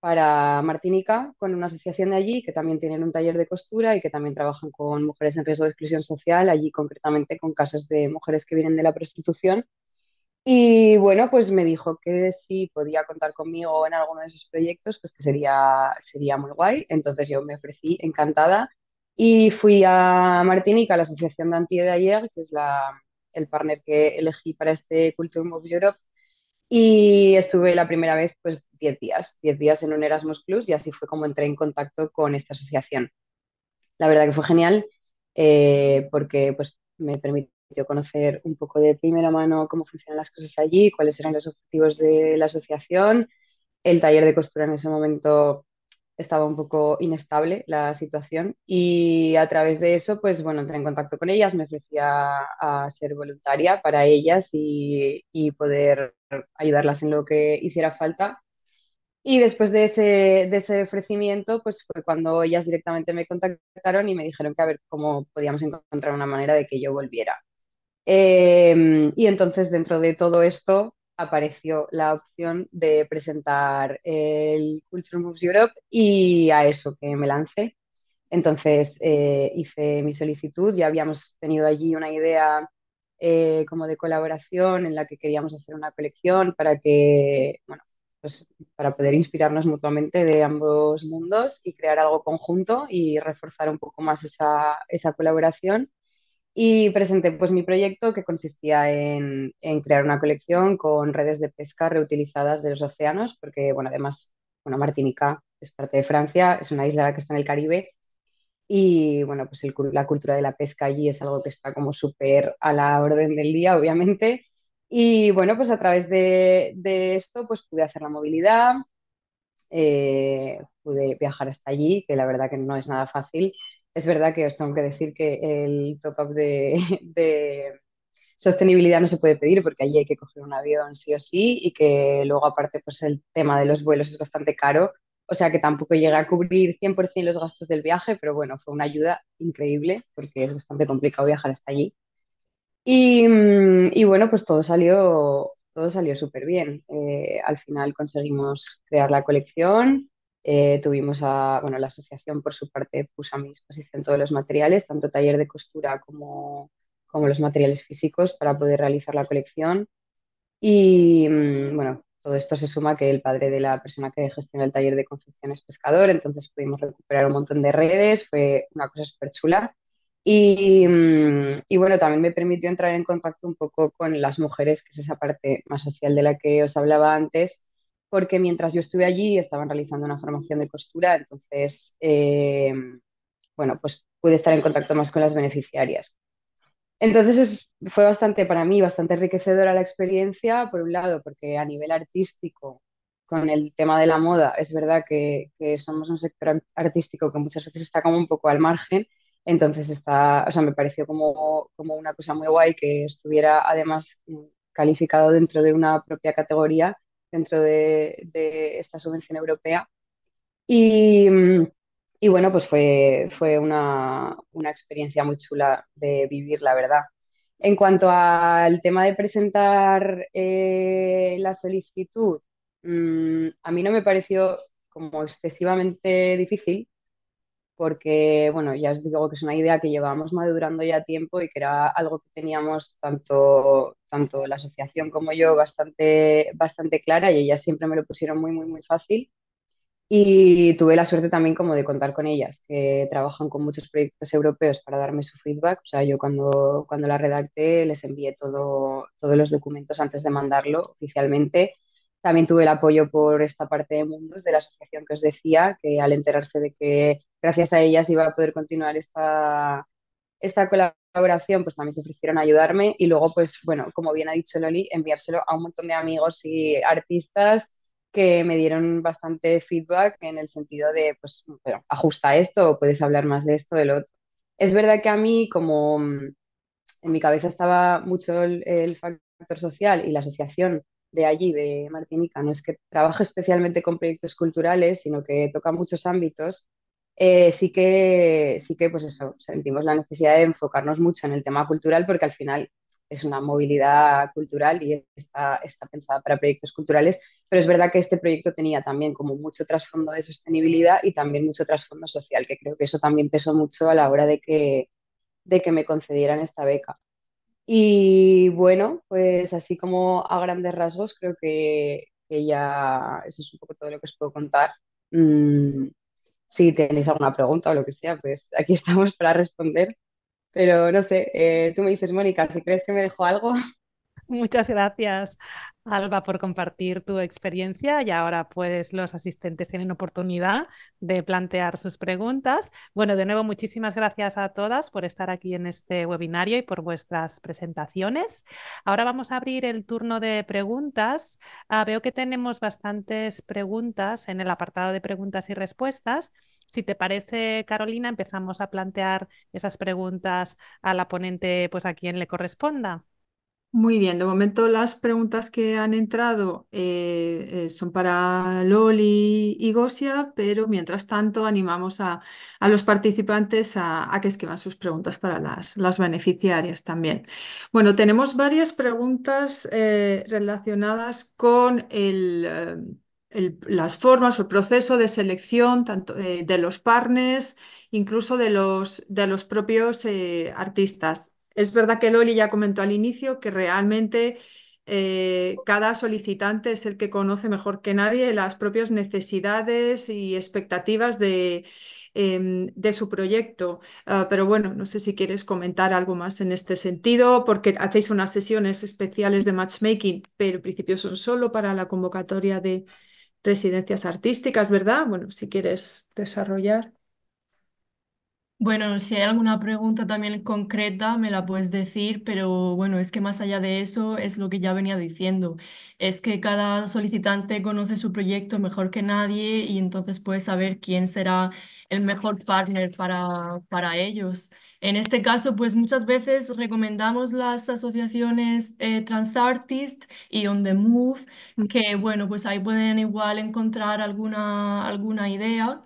para Martinica con una asociación de allí que también tienen un taller de costura y que también trabajan con mujeres en riesgo de exclusión social, allí concretamente con casos de mujeres que vienen de la prostitución. Y bueno, pues me dijo que si podía contar conmigo en alguno de esos proyectos, pues que sería, sería muy guay. Entonces yo me ofrecí encantada y fui a Martinica, a la asociación de Antille de ayer, que es la, el partner que elegí para este Culture Move Europe, y estuve la primera vez, pues, 10 días, 10 días en un Erasmus Plus y así fue como entré en contacto con esta asociación. La verdad que fue genial eh, porque, pues, me permitió conocer un poco de primera mano cómo funcionan las cosas allí, cuáles eran los objetivos de la asociación. El taller de costura en ese momento estaba un poco inestable la situación y a través de eso, pues bueno, entré en contacto con ellas, me ofrecía a ser voluntaria para ellas y, y poder ayudarlas en lo que hiciera falta. Y después de ese, de ofrecimiento, pues fue cuando ellas directamente me contactaron y me dijeron que a ver cómo podíamos encontrar una manera de que yo volviera. Em, y entonces dentro de todo esto apareció la opción de presentar el Culture Moves Europe y a eso que me lancé. Entonces eh, hice mi solicitud, ya habíamos tenido allí una idea eh, como de colaboración en la que queríamos hacer una colección para que, pues para poder inspirarnos mutuamente de ambos mundos y crear algo conjunto y reforzar un poco más esa, colaboración. Y presenté pues mi proyecto que consistía en, en, crear una colección con redes de pesca reutilizadas de los océanos, porque bueno, además, bueno, Martinica es parte de Francia, es una isla que está en el Caribe y bueno, pues la cultura de la pesca allí es algo que está como súper a la orden del día, obviamente. Y bueno, pues a través de, esto, pues pude hacer la movilidad, eh, pude viajar hasta allí, que la verdad que no es nada fácil. Es verdad que os tengo que decir que el top-up de, de, sostenibilidad no se puede pedir porque allí hay que coger un avión sí o sí y que luego aparte pues el tema de los vuelos es bastante caro o sea que tampoco llegué a cubrir 100% los gastos del viaje, pero bueno, fue una ayuda increíble porque es bastante complicado viajar hasta allí. Y, mm, bueno, pues todo salió, todo salió súper bien. Eh, al final conseguimos crear la colección, eh, tuvimos a, bueno, la asociación por su parte puso a mi disposición todos los materiales, tanto taller de costura como, como los materiales físicos para poder realizar la colección. Y mm, bueno, todo esto se suma que el padre de la persona que gestiona el taller de construcción es pescador, entonces pudimos recuperar un montón de redes, fue una cosa súper chula. Mm, y, bueno, también me permitió entrar en contacto un poco con las mujeres, que es esa parte más social de la que os hablaba antes, porque mientras yo estuve allí estaban realizando una formación de costura, entonces, eh, bueno, pues pude estar en contacto más con las beneficiarias. Entonces fue bastante para mí, bastante enriquecedora la experiencia, por un lado, porque a nivel artístico, con el tema de la moda, es verdad que, somos un sector artístico que muchas veces está como un poco al margen, entonces está, sea, me pareció como, una cosa muy guay que estuviera además calificado dentro de una propia categoría, dentro de, de esta subvención europea. Y, y bueno, pues fue, una, experiencia muy chula de vivir, la verdad. En cuanto al tema de presentar eh, la solicitud, mm, a mí no me pareció como excesivamente difícil, porque, bueno, ya os digo que es una idea que llevábamos madurando ya tiempo y que era algo que teníamos tanto, tanto la asociación como yo bastante, bastante clara y ellas siempre me lo pusieron muy, muy, muy fácil. Y tuve la suerte también como de contar con ellas, que trabajan con muchos proyectos europeos para darme su feedback. O sea, yo cuando, cuando la redacté les envié todo, todos los documentos antes de mandarlo oficialmente. También tuve el apoyo por esta parte de Mundos, de la asociación que os decía, que al enterarse de que gracias a ellas iba a poder continuar esta, esta colaboración, pues también se ofrecieron a ayudarme. Y luego, pues bueno, como bien ha dicho Loli, enviárselo a un montón de amigos y artistas que me dieron bastante feedback en el sentido de, pues, ajusta esto, o puedes hablar más de esto, del otro. Es verdad que a mí, como mm, en mi cabeza estaba mucho el, factor social y la asociación de allí, de Martinica, no es que trabajo especialmente con proyectos culturales, sino que toca muchos ámbitos, eh, sí que, sí que pues eso, sentimos la necesidad de enfocarnos mucho en el tema cultural porque al final es una movilidad cultural y está, pensada para proyectos culturales, pero es verdad que este proyecto tenía también como mucho trasfondo de sostenibilidad y también mucho trasfondo social, que creo que eso también pesó mucho a la hora de que, de que me concedieran esta beca. Y bueno, pues así como a grandes rasgos, creo que, que ya eso es un poco todo lo que os puedo contar. Mm, si tenéis alguna pregunta o lo que sea, pues aquí estamos para responder. Pero no sé, eh, tú me dices, Mónica, si crees que me dejó algo. Muchas gracias, Alba, por compartir tu experiencia y ahora pues los asistentes tienen oportunidad de plantear sus preguntas. Bueno, de nuevo, muchísimas gracias a todas por estar aquí en este webinario y por vuestras presentaciones. Ahora vamos a abrir el turno de preguntas. Ah, veo que tenemos bastantes preguntas en el apartado de preguntas y respuestas. Si te parece, Carolina, empezamos a plantear esas preguntas a la ponente pues a quien le corresponda. Muy bien, de momento las preguntas que han entrado eh, eh, son para Loli y Gosia, pero mientras tanto animamos a, los participantes a, a, que escriban sus preguntas para las, las beneficiarias también. Bueno, tenemos varias preguntas eh, relacionadas con el... las formas o el proceso de selección tanto de, los partners, incluso de los, de los propios artistas. Es verdad que Loli ya comentó al inicio que realmente eh, cada solicitante es el que conoce mejor que nadie las propias necesidades y expectativas de, em, su proyecto. Ah, pero bueno, no sé si quieres comentar algo más en este sentido, porque hacéis unas sesiones especiales de matchmaking, pero en principio son solo para la convocatoria de residencias artísticas, ¿verdad? Bueno, si quieres desarrollar. Bueno, si hay alguna pregunta también concreta, me la puedes decir, pero bueno, es que más allá de eso es lo que ya venía diciendo. Es que cada solicitante conoce su proyecto mejor que nadie y entonces puedes saber quién será el mejor partner para, para ellos. En este caso, pues muchas veces recomendamos las asociaciones eh, Transartist y On the Move, mm. que bueno, pues ahí pueden igual encontrar alguna, alguna idea.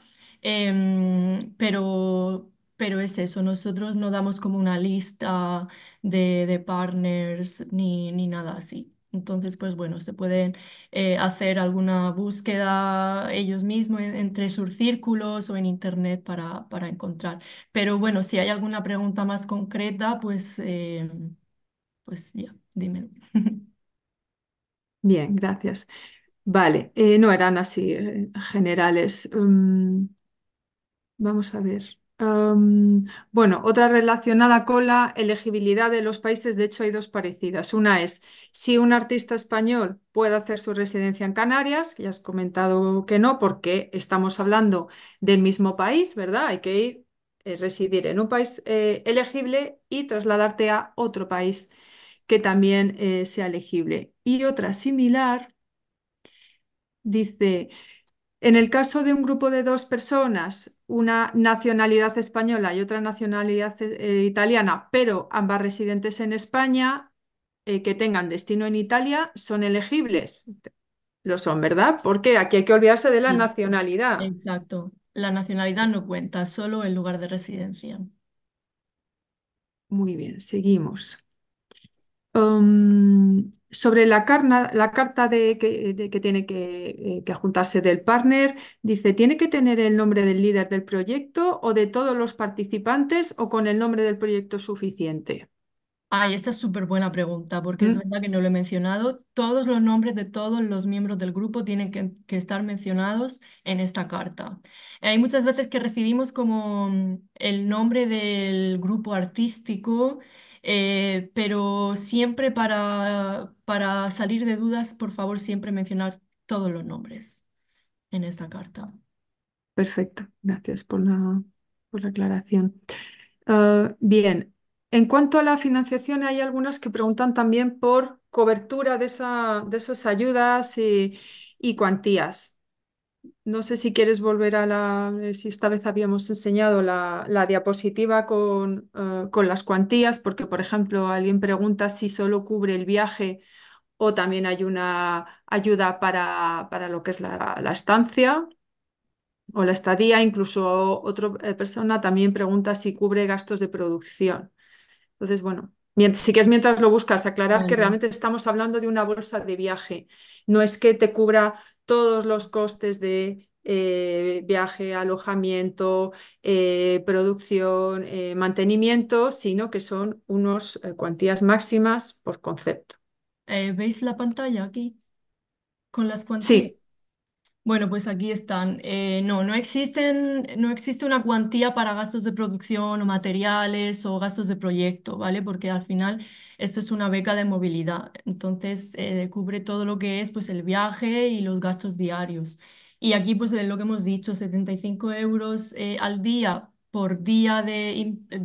Em, pero pero es eso, nosotros no damos como una lista de, partners ni, ni nada así. Entonces, pues bueno, se pueden eh, hacer alguna búsqueda ellos mismos entre sus círculos o en internet para, para encontrar. Pero bueno, si hay alguna pregunta más concreta, pues, eh, pues ya, dímelo. Bien, gracias. Vale, eh, no eran así generales. Mm, vamos a ver bueno, otra relacionada con la elegibilidad de los países, de hecho hay dos parecidas. Una es si un artista español puede hacer su residencia en Canarias, que ya has comentado que no, porque estamos hablando del mismo país, ¿verdad? Hay que ir, eh, residir en un país eh, elegible y trasladarte a otro país que también eh, sea elegible. Y otra similar dice... En el caso de un grupo de dos personas, una nacionalidad española y otra nacionalidad eh, italiana, pero ambas residentes en España, eh, que tengan destino en Italia, son elegibles. Lo son, ¿verdad? Porque aquí hay que olvidarse de la nacionalidad. Exacto. La nacionalidad no cuenta, solo el lugar de residencia. Muy bien, seguimos. Em, sobre la, carta de, que, tiene que, eh, que, juntarse del partner, dice, ¿tiene que tener el nombre del líder del proyecto o de todos los participantes o con el nombre del proyecto suficiente? Ay, esta es súper buena pregunta porque es mm. verdad que no lo he mencionado. Todos los nombres de todos los miembros del grupo tienen que estar mencionados en esta carta. Hay muchas veces que recibimos como mm, el nombre del grupo artístico eh, pero siempre para, para salir de dudas, por favor, siempre mencionar todos los nombres en esta carta. Perfecto, gracias por la, por la aclaración. Ah, bien, en cuanto a la financiación, hay algunas que preguntan también por cobertura de, esa, de esas ayudas y cuantías. No sé si quieres volver a la, eh, si esta vez habíamos enseñado la, la diapositiva con, eh, con, las cuantías, porque por ejemplo alguien pregunta si solo cubre el viaje o también hay una ayuda para, para lo que es la, la, estancia o la estadía. Incluso otra eh, persona también pregunta si cubre gastos de producción. Entonces, bueno, si que mientras lo buscas, aclarar que realmente estamos hablando de una bolsa de viaje. No es que te cubra todos los costes de eh, viaje, alojamiento, eh, producción, eh, mantenimiento, sino que son unas cuantías máximas por concepto. ¿veis la pantalla aquí? Con las cuantías. Sí. Bueno, pues aquí están. Eh, no, no existen, no existe una cuantía para gastos de producción o materiales o gastos de proyecto, ¿vale? Porque al final esto es una beca de movilidad. Entonces, eh, cubre todo lo que es pues, el viaje y los gastos diarios. Y aquí, pues, es lo que hemos dicho, 75 euros eh, al día por día de,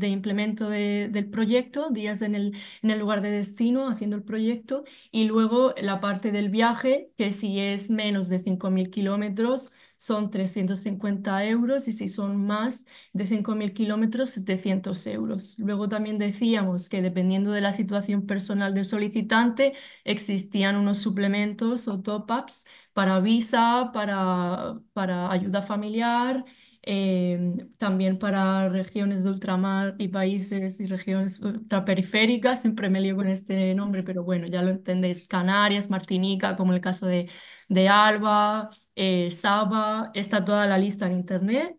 implemento del proyecto, días en el, lugar de destino haciendo el proyecto y luego la parte del viaje, que si es menos de 5.000 kilómetros son 350 euros y si son más de 5.000 kilómetros 700 euros. Luego también decíamos que dependiendo de la situación personal del solicitante existían unos suplementos o top-ups para visa, para, para ayuda familiar Em, también para regiones de ultramar y países y regiones ultraperiféricas, siempre me lío con este nombre, pero bueno, ya lo entendéis, Canarias, Martinica, como el caso de, de Alba, eh, Saba, está toda la lista en internet.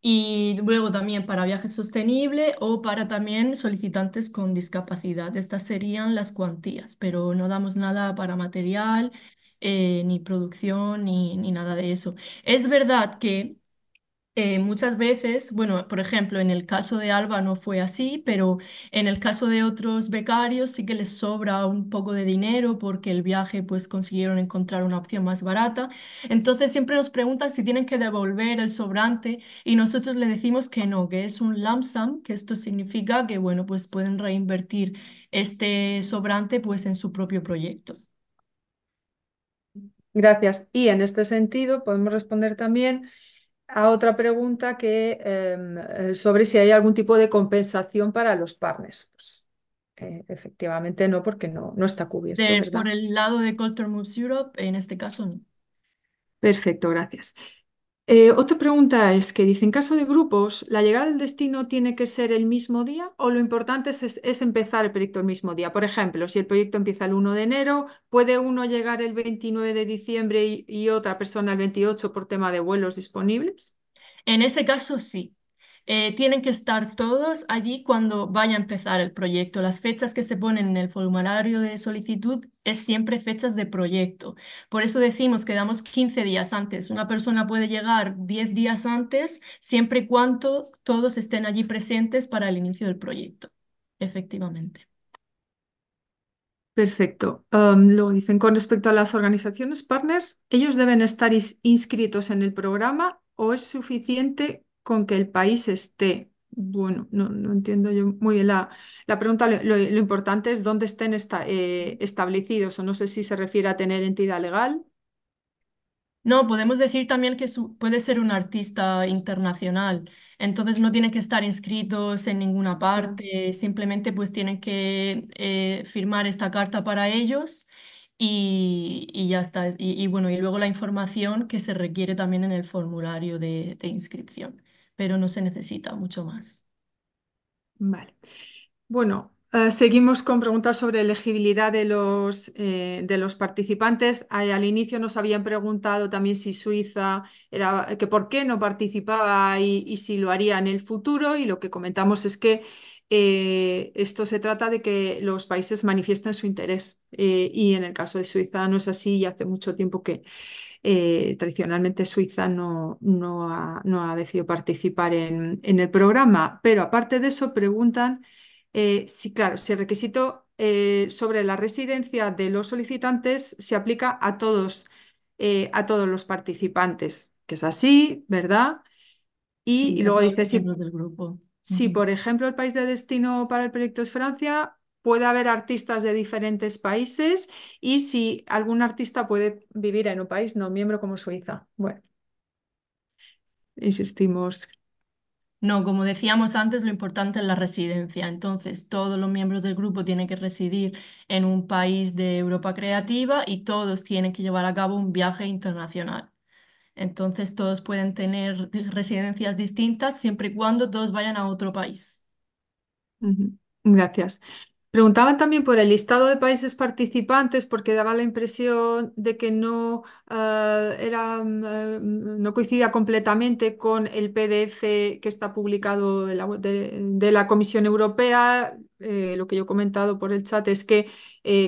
Y luego también para viaje sostenible o para también solicitantes con discapacidad. Estas serían las cuantías, pero no damos nada para material, eh, ni producción, ni, ni nada de eso. Es verdad que eh, muchas veces, bueno, por ejemplo, en el caso de Alba no fue así, pero en el caso de otros becarios sí que les sobra un poco de dinero porque el viaje pues consiguieron encontrar una opción más barata. Entonces siempre nos preguntan si tienen que devolver el sobrante y nosotros le decimos que no, que es un lump sum, que esto significa que bueno, pues pueden reinvertir este sobrante pues en su propio proyecto. Gracias. Y en este sentido podemos responder también a otra pregunta que em, eh, sobre si hay algún tipo de compensación para los partners. Pues, eh, efectivamente no, porque no, no está cubierto. por el lado de Culture Moves Europe, en este caso no. Perfecto, gracias. Eh, otra pregunta es que dice, en caso de grupos, ¿la llegada al destino tiene que ser el mismo día o lo importante es, empezar el proyecto el mismo día? Por ejemplo, si el proyecto empieza el 1 de enero, ¿puede uno llegar el 29 de diciembre y, y otra persona el 28 por tema de vuelos disponibles? En ese caso sí, eh, tienen que estar todos allí cuando vaya a empezar el proyecto. Las fechas que se ponen en el formulario de solicitud es siempre fechas de proyecto. Por eso decimos que damos 15 días antes. Una persona puede llegar 10 días antes, siempre y cuando todos estén allí presentes para el inicio del proyecto. Efectivamente. Perfecto. luego dicen, con respecto a las organizaciones partners, ¿ellos deben estar inscritos en el programa o es suficiente con que el país esté. Bueno, no, entiendo yo muy bien la, pregunta. Lo, importante es dónde estén eh, establecidos, o no sé si se refiere a tener entidad legal. No, podemos decir también que puede ser un artista internacional, entonces no tienen que estar inscritos en ninguna parte, simplemente pues tienen que eh, firmar esta carta para ellos y, ya está. Y, bueno, y luego la información que se requiere también en el formulario de inscripción pero no se necesita mucho más. Vale. Bueno, eh, seguimos con preguntas sobre elegibilidad de los, eh, de los participantes. al inicio nos habían preguntado también si Suiza era, que por qué no participaba y, si lo haría en el futuro y lo que comentamos es que eh, esto se trata de que los países manifiesten su interés y en el caso de Suiza no es así y hace mucho tiempo que, eh, tradicionalmente Suiza no, ha, decidido participar en, el programa. Pero aparte de eso, preguntan eh, si, claro, si el requisito eh, sobre la residencia de los solicitantes se aplica a todos, a todos los participantes, que es así, ¿verdad? Y, luego dice si, grupo. si, por ejemplo, el país de destino para el proyecto es Francia, puede haber artistas de diferentes países y si algún artista puede vivir en un país no miembro como Suiza. Bueno, insistimos. No, como decíamos antes, lo importante es la residencia. Entonces, todos los miembros del grupo tienen que residir en un país de Europa Creativa y todos tienen que llevar a cabo un viaje internacional. Entonces, todos pueden tener residencias distintas siempre y cuando todos vayan a otro país. Gracias. Preguntaban también por el listado de países participantes porque daba la impresión de que no, eh, era, eh, no coincidía completamente con el PDF que está publicado de la, de, Comisión Europea. Eh, lo que yo he comentado por el chat es que,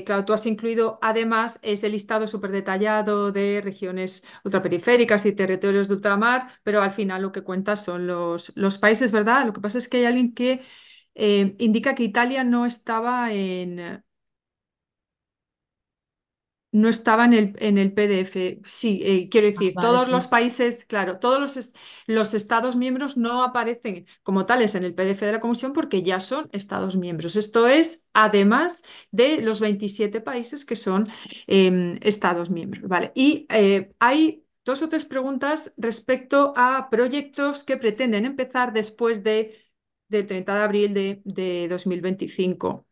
claro, tú has incluido además ese listado súper detallado de regiones ultraperiféricas y territorios de ultramar, pero al final lo que cuenta son los, los países, ¿verdad? Lo que pasa es que hay alguien que... Eh, indica que Italia no estaba en, no estaba en el, en el PDF. Sí, eh, quiero ah, decir, todos los países, claro, todos los, los, Estados miembros no aparecen como tales en el PDF de la Comisión porque ya son Estados miembros. Esto es además de los 27 países que son em, Estados miembros. Vale, y eh, hay dos o tres preguntas respecto a proyectos que pretenden empezar después de del 30 de abril de, 2025.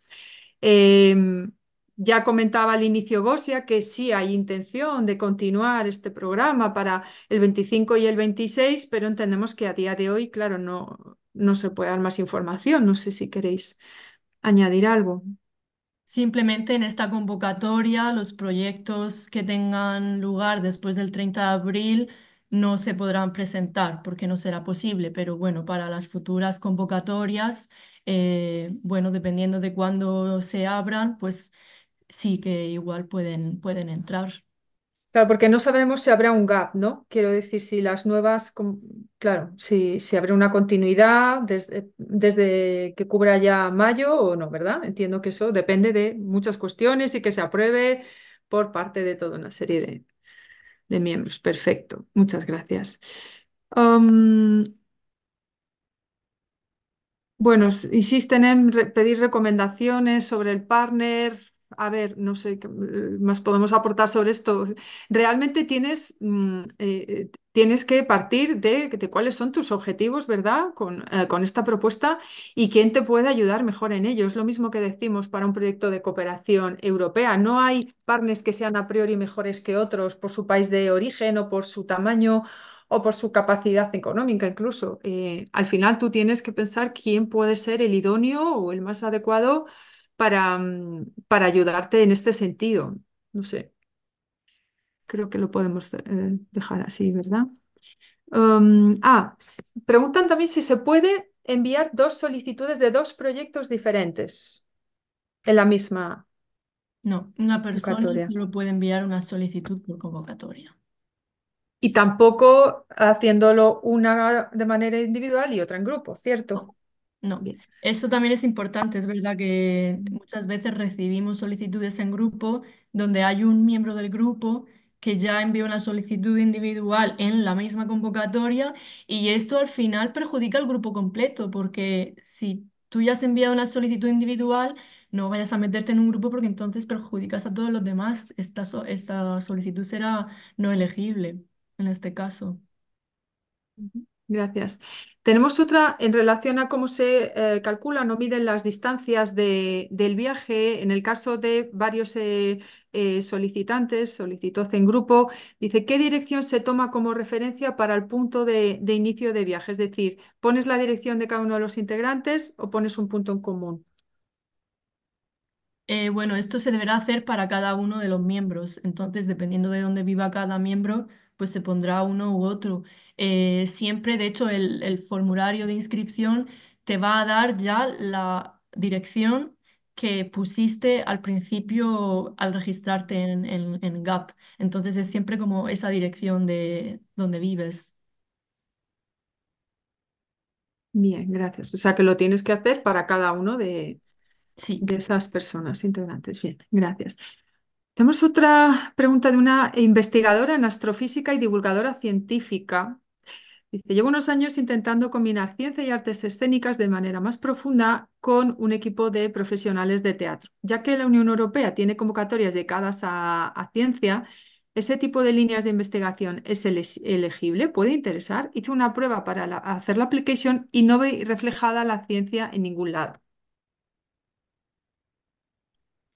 Em, ya comentaba al inicio Bosia que sí hay intención de continuar este programa para el 25 y el 26, pero entendemos que a día de hoy, claro, no, no se puede dar más información. No sé si queréis añadir algo. Simplemente en esta convocatoria, los proyectos que tengan lugar después del 30 de abril no se podrán presentar porque no será posible, pero bueno, para las futuras convocatorias, eh, bueno, dependiendo de cuándo se abran, pues sí que igual pueden, pueden entrar. Claro, porque no sabremos si habrá un gap, ¿no? Quiero decir, si las nuevas, claro, si, habrá una continuidad desde, desde que cubra ya mayo o no, ¿verdad? Entiendo que eso depende de muchas cuestiones y que se apruebe por parte de toda una serie de, de miembros. Perfecto, muchas gracias. bueno, insisten en pedir recomendaciones sobre el partner, a ver, no sé qué más podemos aportar sobre esto. Realmente tienes, mm, eh, eh, tienes que partir de, cuáles son tus objetivos, ¿verdad? Eh, con, esta propuesta y quién te puede ayudar mejor en ello. Es lo mismo que decimos para un proyecto de cooperación europea. No hay partners que sean a priori mejores que otros por su país de origen o por su tamaño o por su capacidad económica incluso. al final tú tienes que pensar quién puede ser el idóneo o el más adecuado para, mm, para ayudarte en este sentido. No sé. Creo que lo podemos eh, dejar así, ¿verdad? Em, ah, preguntan también si se puede enviar dos solicitudes de dos proyectos diferentes en la misma. No, una persona no puede enviar una solicitud por convocatoria. Y tampoco haciéndolo una de manera individual y otra en grupo, ¿cierto? No, Bien. eso también es importante. Es verdad que muchas veces recibimos solicitudes en grupo donde hay un miembro del grupo que ya envió una solicitud individual en la misma convocatoria y esto al final perjudica al grupo completo porque si tú ya has enviado una solicitud individual, no vayas a meterte en un grupo porque entonces perjudicas a todos los demás. Esta, esta solicitud será no elegible en este caso. Gracias. Tenemos otra en relación a cómo se eh, calculan o miden las distancias del viaje. En el caso de varios eh, eh, solicitantes, solicitó en grupo, dice, ¿qué dirección se toma como referencia para el punto de, inicio de viaje? Es decir, ¿pones la dirección de cada uno de los integrantes o pones un punto en común? bueno, esto se deberá hacer para cada uno de los miembros. Entonces, dependiendo de dónde viva cada miembro, pues se pondrá uno u otro. Eh, siempre, de hecho, el, formulario de inscripción te va a dar ya la dirección que pusiste al principio al registrarte en, GAP. Entonces es siempre como esa dirección de donde vives. Bien, gracias. O sea que lo tienes que hacer para cada uno de, sí. de esas personas integrantes. Bien, gracias. Tenemos otra pregunta de una investigadora en astrofísica y divulgadora científica. Dice, llevo unos años intentando combinar ciencia y artes escénicas de manera más profunda con un equipo de profesionales de teatro. Ya que la Unión Europea tiene convocatorias dedicadas a, ciencia, ¿ese tipo de líneas de investigación es elegible? ¿Puede interesar? Hice una prueba para hacer la application y no ve reflejada la ciencia en ningún lado.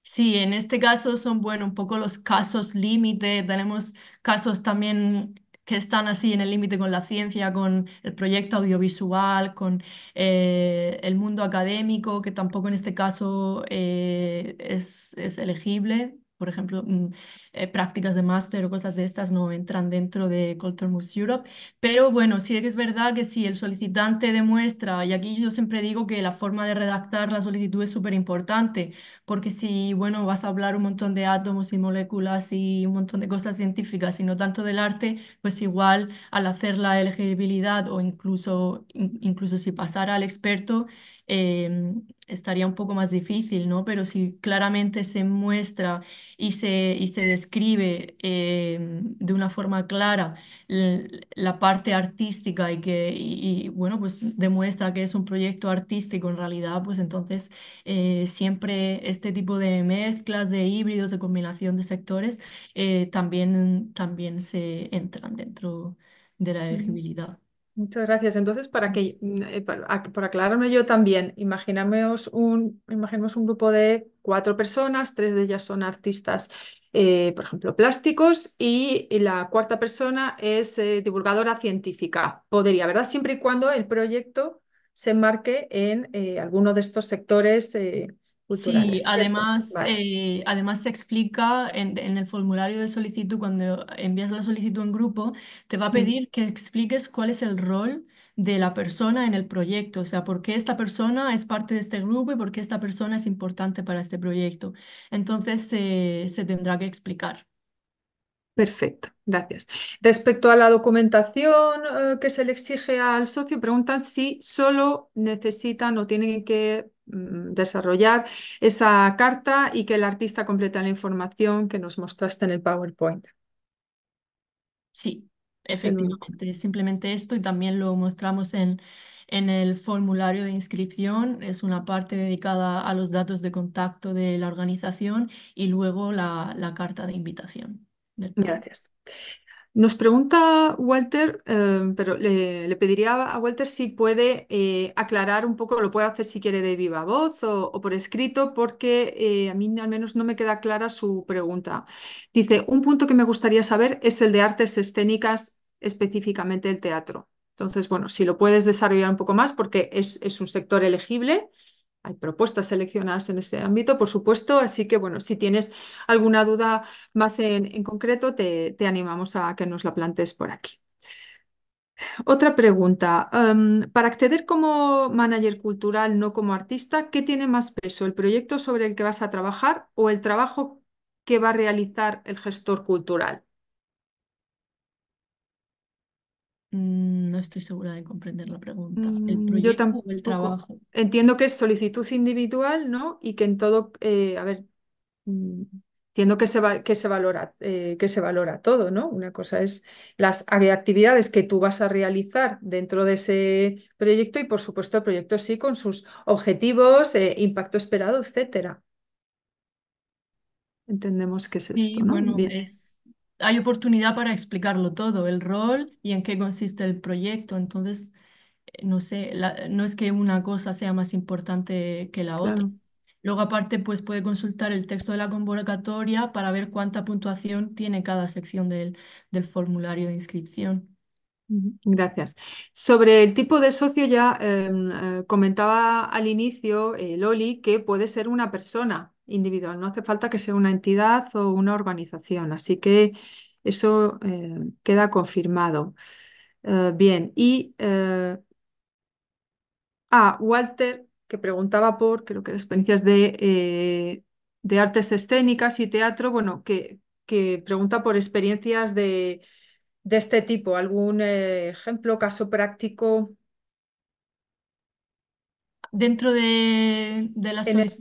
Sí, en este caso son, bueno, un poco los casos límite. Tenemos casos también que están así en el límite con la ciencia, con el proyecto audiovisual, con eh, el mundo académico, que tampoco en este caso eh, es elegible por ejemplo, mm, eh, prácticas de máster o cosas de estas no entran dentro de Culture Moves Europe. Pero bueno, sí que es verdad que si el solicitante demuestra, y aquí yo siempre digo que la forma de redactar la solicitud es súper importante, porque si, bueno, vas a hablar un montón de átomos y moléculas y un montón de cosas científicas y no tanto del arte, pues igual al hacer la elegibilidad o incluso, incluso si pasara al experto, Em, estaría un poco más difícil, ¿no? Pero si claramente se muestra y se, describe em, de una forma clara la parte artística y que, bueno, pues demuestra que es un proyecto artístico en realidad, pues entonces eh, siempre este tipo de mezclas, de híbridos, de combinación de sectores, eh, también, también se entran dentro de la elegibilidad. Muchas gracias. Entonces, para que mm, eh, por aclararme yo también, imaginemos un, imaginemos un grupo de cuatro personas, tres de ellas son artistas, eh, por ejemplo, plásticos, y, la cuarta persona es eh, divulgadora científica. Podría, ¿verdad? Siempre y cuando el proyecto se marque en alguno de estos sectores sí, eh, además, se explica en, el formulario de solicitud, cuando envías la solicitud en grupo, te va a mm. pedir que expliques cuál es el rol de la persona en el proyecto, o sea, por qué esta persona es parte de este grupo y por qué esta persona es importante para este proyecto. Entonces, se tendrá que explicar. Perfecto, gracias. Respecto a la documentación eh, que se le exige al socio, preguntan si solo necesitan o tienen que mm, desarrollar esa carta y que el artista complete la información que nos mostraste en el PowerPoint. Sí, es simplemente esto y también lo mostramos en, en el formulario de inscripción es una parte dedicada a los datos de contacto de la organización y luego la carta de invitación. Gracias. Nos pregunta Walter, eh, pero le, pediría a Walter si puede eh, aclarar un poco, lo puede hacer si quiere de viva voz o, por escrito, porque eh, a mí al menos no me queda clara su pregunta. Dice, un punto que me gustaría saber es el de artes escénicas, específicamente el teatro. Entonces, bueno, si lo puedes desarrollar un poco más, porque es un sector elegible hay propuestas seleccionadas en ese ámbito, por supuesto, así que bueno, si tienes alguna duda más en, concreto, te, animamos a que nos la plantes por aquí. Otra pregunta. Em, para acceder como manager cultural, no como artista, ¿qué tiene más peso? ¿El proyecto sobre el que vas a trabajar o el trabajo que va a realizar el gestor cultural? Mm, no estoy segura de comprender la pregunta. ¿El mm, proyecto Yo tampoco. el trabajo? Entiendo que es solicitud individual, ¿no? Y que en todo, eh, a ver, mm, entiendo que se, que se valora, eh, que se valora todo, ¿no? Una cosa es las actividades que tú vas a realizar dentro de ese proyecto y, por supuesto, el proyecto sí con sus objetivos, eh, impacto esperado, etcétera. Entendemos que es esto, Bueno, hay oportunidad para explicarlo todo, el rol y en qué consiste el proyecto. Entonces, eh, no sé, no es que una cosa sea más importante que la otra. Luego, aparte, pues puede consultar el texto de la convocatoria para ver cuánta puntuación tiene cada sección del, del formulario de inscripción. Gracias. Sobre el tipo de socio, ya em, eh, comentaba al inicio eh, Loli que puede ser una persona individual, no hace falta que sea una entidad o una organización, así que eso eh, queda confirmado. Eh, bien, y eh, a ah, Walter, que preguntaba por que experiencias de, de artes escénicas y teatro, bueno, que, que pregunta por experiencias de, de este tipo, algún ejemplo, caso práctico dentro de, las en el,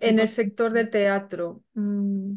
en el sector del teatro. Mm,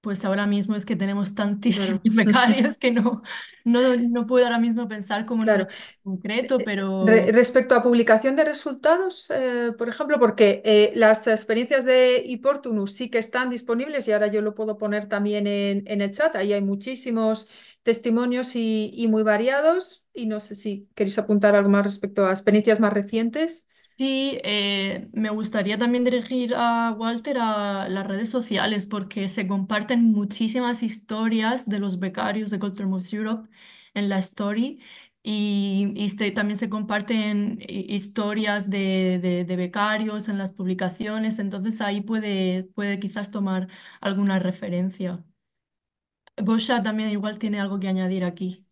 pues ahora mismo es que tenemos tantísimos Claro. que no, no, no puedo ahora mismo pensar como en concreto, eh, pero respecto a publicación de resultados, eh, por ejemplo, porque eh, las experiencias de Iportunus sí que están disponibles y ahora yo lo puedo poner también en, el chat. Ahí hay muchísimos testimonios y, y muy variados. Y no sé si queréis apuntar algo más respecto a experiencias más recientes. Sí, eh, me gustaría también dirigir a Walter a las redes sociales porque se comparten muchísimas historias de los becarios de Culture Moves Europe en la story y, también se comparten eh, historias de, becarios en las publicaciones, entonces ahí puede, puede quizás tomar alguna referencia. Gosha también igual tiene algo que añadir aquí.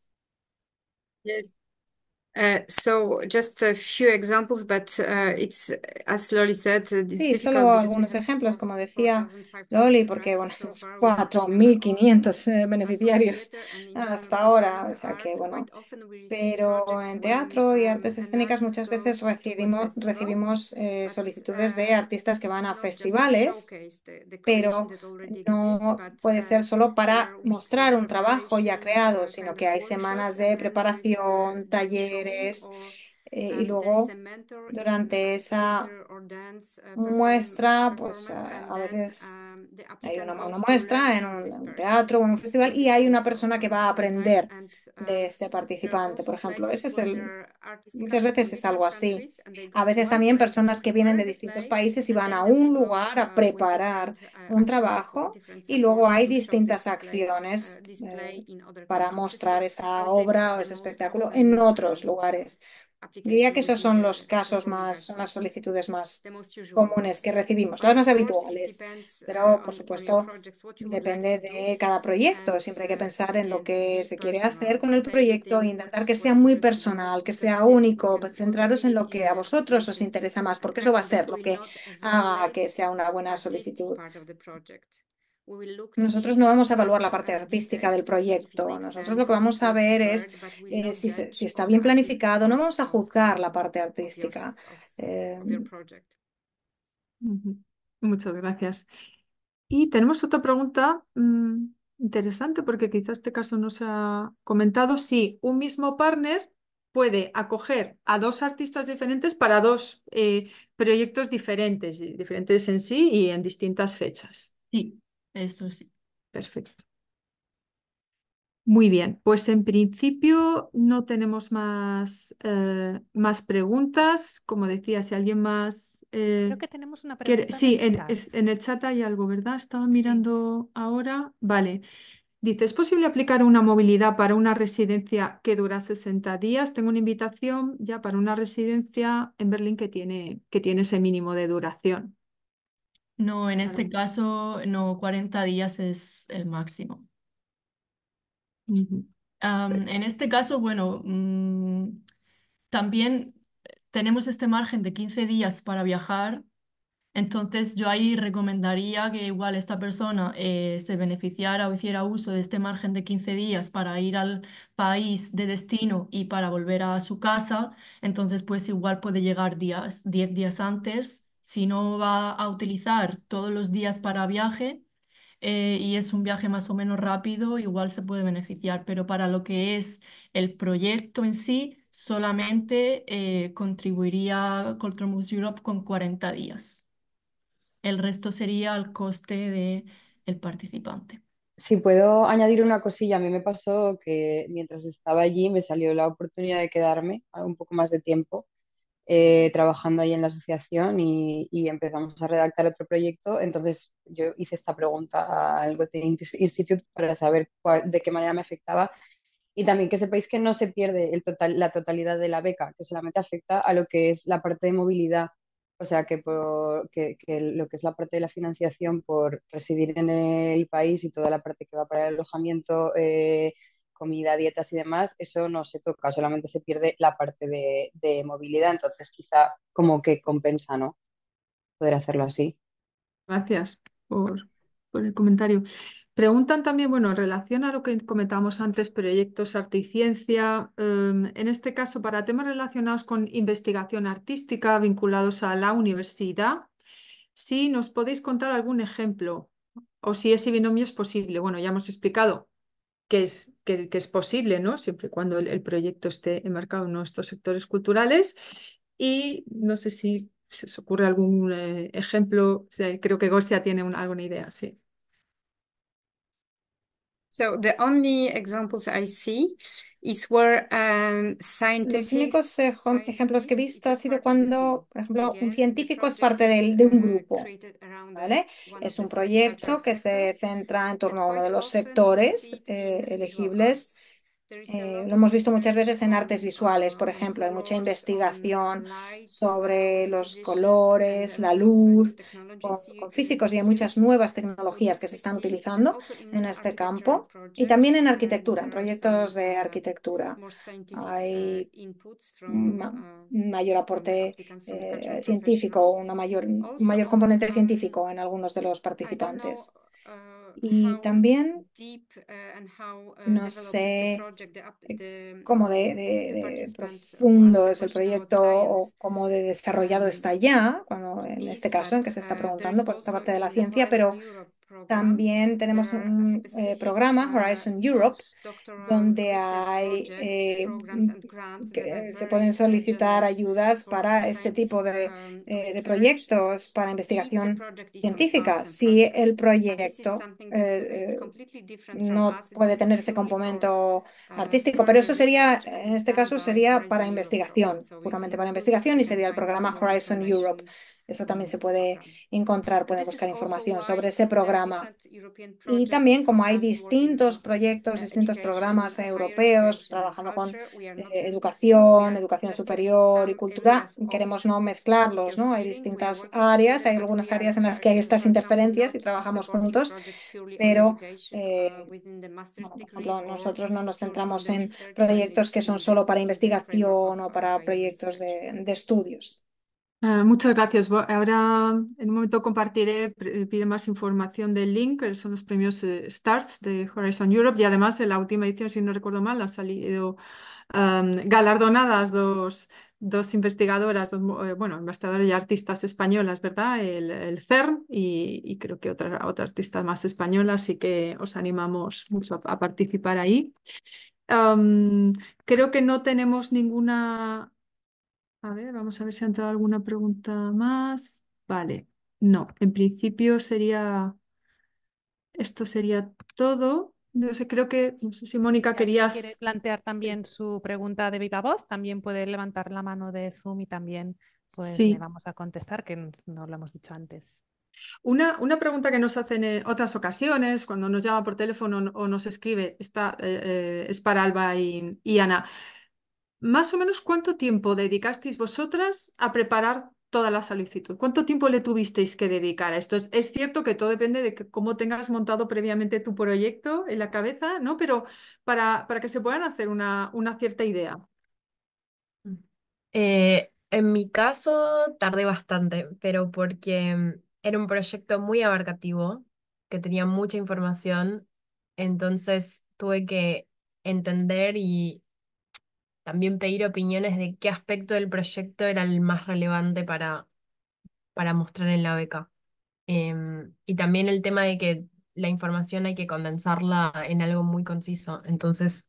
Sí, solo algunos ejemplos, como decía Loli, porque bueno, 4.500 eh, beneficiarios hasta ahora, o sea que bueno. Pero en teatro y artes escénicas muchas veces recibimos, recibimos eh, uh, solicitudes de artistas que van a festivales, pero no puede uh, ser solo para mostrar un trabajo ya creado, sino que hay semanas de uh, preparación, talleres eh, y luego durante esa uh, muestra, pues a veces uh, hay una, muestra en un teatro o en un festival y hay una persona que va a aprender de um, este participante, por ejemplo. Ese es el, muchas veces es algo así. A veces también personas que vienen de distintos países y van a un lugar a uh, preparar un trabajo y luego hay distintas uh, acciones eh, para mostrar esa obra o ese espectáculo en otros lugares. Diría que esos son los casos más, son las solicitudes más comunes que recibimos, las más habituales. Uh, pero, por supuesto, depende de cada proyecto. Siempre hay que uh, pensar en lo que se quiere hacer con el proyecto e intentar que sea muy personal, que sea único. Pues centraros en lo que a vosotros os interesa más, porque eso va a ser lo que haga que sea una buena solicitud. Nosotros no vamos a evaluar la parte artística del proyecto. Nosotros lo que vamos a ver es eh, si, está bien planificado. No vamos a juzgar la parte artística. Eh, Muchas gracias. Y tenemos otra pregunta mm, interesante porque quizás este caso no se ha comentado. Si un mismo partner puede acoger a dos artistas diferentes para dos eh, proyectos diferentes, diferentes en sí y en distintas fechas. Sí. Eso sí. Perfecto. Muy bien, pues en principio no tenemos más, eh, más preguntas. Como decía, si alguien más... Eh, Creo que tenemos una pregunta. sí, en, el chat hay algo, ¿verdad? Estaba mirando ahora. Vale. Dice, ¿es posible aplicar una movilidad para una residencia que dura 60 días? Tengo una invitación ya para una residencia en Berlín que tiene, que tiene ese mínimo de duración. No, en este caso, no, 40 días es el máximo. en este caso, bueno, mm, también tenemos este margen de 15 días para viajar, entonces yo ahí recomendaría que igual esta persona eh, se beneficiara o hiciera uso de este margen de 15 días para ir al país de destino y para volver a su casa, entonces pues igual puede llegar días, 10 días antes si no va a utilizar todos los días para viaje eh, y es un viaje más o menos rápido, igual se puede beneficiar, pero para lo que es el proyecto en sí, solamente eh, contribuiría Culture Moves Europe con 40 días. El resto sería al coste del el participante. Si puedo añadir una cosilla, a mí me pasó que mientras estaba allí me salió la oportunidad de quedarme un poco más de tiempo eh, trabajando ahí en la asociación y, empezamos a redactar otro proyecto. Entonces yo hice esta pregunta al Goethe Institute para saber de qué manera me afectaba y también que sepáis que no se pierde el total, la totalidad de la beca, que solamente afecta a lo que es la parte de movilidad. O sea, que, por, lo que es la parte de la financiación por residir en el país y toda la parte que va para el alojamiento, eh, comida, dietas y demás, eso no se toca, solamente se pierde la parte de, movilidad, entonces quizá como que compensa, ¿no? Poder hacerlo así. Gracias por, por el comentario. Preguntan también, bueno, en relación a lo que comentamos antes, proyectos arte y ciencia, em, en este caso para temas relacionados con investigación artística vinculados a la universidad, si nos podéis contar algún ejemplo o si ese binomio es posible. Bueno, ya hemos explicado que es, que, es posible, ¿no? Siempre y cuando el, proyecto esté enmarcado en nuestros sectores culturales. Y no sé si se os ocurre algún eh, ejemplo, creo que Gorsia tiene una alguna idea, sí. So only examples see um, Los únicos eh, ejemplos que he visto ha sido cuando, por ejemplo, un científico es parte de, un grupo, ¿vale? Es un proyecto que se centra en torno a uno de los sectores eh, elegibles eh, lo hemos visto muchas veces en artes visuales, por ejemplo, hay mucha investigación sobre los colores, la luz, con, físicos y hay muchas nuevas tecnologías que se están utilizando en este campo y también en arquitectura, en proyectos de arquitectura. Hay un mayor aporte eh, científico, una un mayor componente científico en algunos de los participantes y también uh, uh, no sé eh, cómo de, profundo es el proyecto o cómo de desarrollado mm. está ya, cuando en este caso en que se está uh, preguntando por esta parte de la ciencia, pero también tenemos eh, un eh, programa, Horizon Europe, donde hay, eh, se pueden solicitar ayudas para este tipo de, um, de proyectos, para investigación científica. Si el proyecto uh, no puede tener ese componente uh, artístico, pero eso sería, en este caso, sería para investigación, puramente para investigación, y sería el programa Horizon Europe. Eso también se puede encontrar, puede buscar información sobre ese programa. Y también como hay distintos proyectos, distintos programas europeos trabajando con eh, eh, educación, educación superior y cultura, queremos no mezclarlos, ¿no? Hay distintas áreas, hay algunas áreas en las que hay estas interferencias y trabajamos juntos, pero eh, uh, nosotros no nos centramos en proyectos que son solo para investigación o uh, para proyectos de estudios. Ah, muchas gracias. Ahora en un momento compartiré, pide más información del link, son los premios eh, starts de Horizon Europe y además en la última edición, si no recuerdo mal, han salido galardonadas dos, dos investigadoras, dos, eh, bueno, investigadoras y artistas españolas, ¿verdad? El, CERN y, creo que otra, otra artista más española, así que os animamos mucho a, participar ahí. creo que no tenemos ninguna a ver, vamos a ver si ha entrado alguna pregunta más. Vale, no, en principio sería, esto sería todo. No sé, creo que, no sé si Mónica si querías... Quiere plantear también su pregunta de viva voz, también puede levantar la mano de Zoom y también pues sí. le vamos a contestar, que no lo hemos dicho antes. Una, una, pregunta que nos hacen en otras ocasiones, cuando nos llama por teléfono o nos escribe, está, eh, eh, es para Alba y Ana más o menos cuánto tiempo dedicasteis vosotras a preparar toda la solicitud? ¿Cuánto tiempo le tuvisteis que dedicar a esto? Es, cierto que todo depende de cómo tengas montado previamente tu proyecto en la cabeza, ¿no? Pero para, para que se puedan hacer una, una cierta idea. Eh, en mi caso tardé bastante, pero porque mm, era un proyecto muy abarcativo, que tenía mucha información, entonces tuve que entender y también pedir opiniones de qué aspecto del proyecto era el más relevante para, para mostrar en la beca. Em, y también el tema de que la información hay que condensarla en algo muy conciso. Entonces,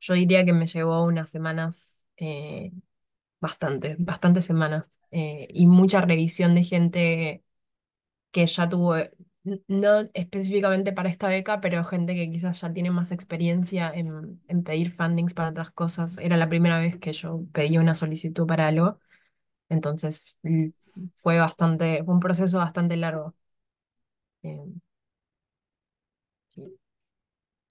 yo diría que me llevó unas semanas, eh, bastante, bastantes semanas, eh, y mucha revisión de gente que ya tuvo no específicamente para esta beca, pero gente que quizás ya tiene más experiencia en, pedir fundings para otras cosas. Era la primera vez que yo pedí una solicitud para algo, entonces fue bastante, fue un proceso bastante largo. Eh,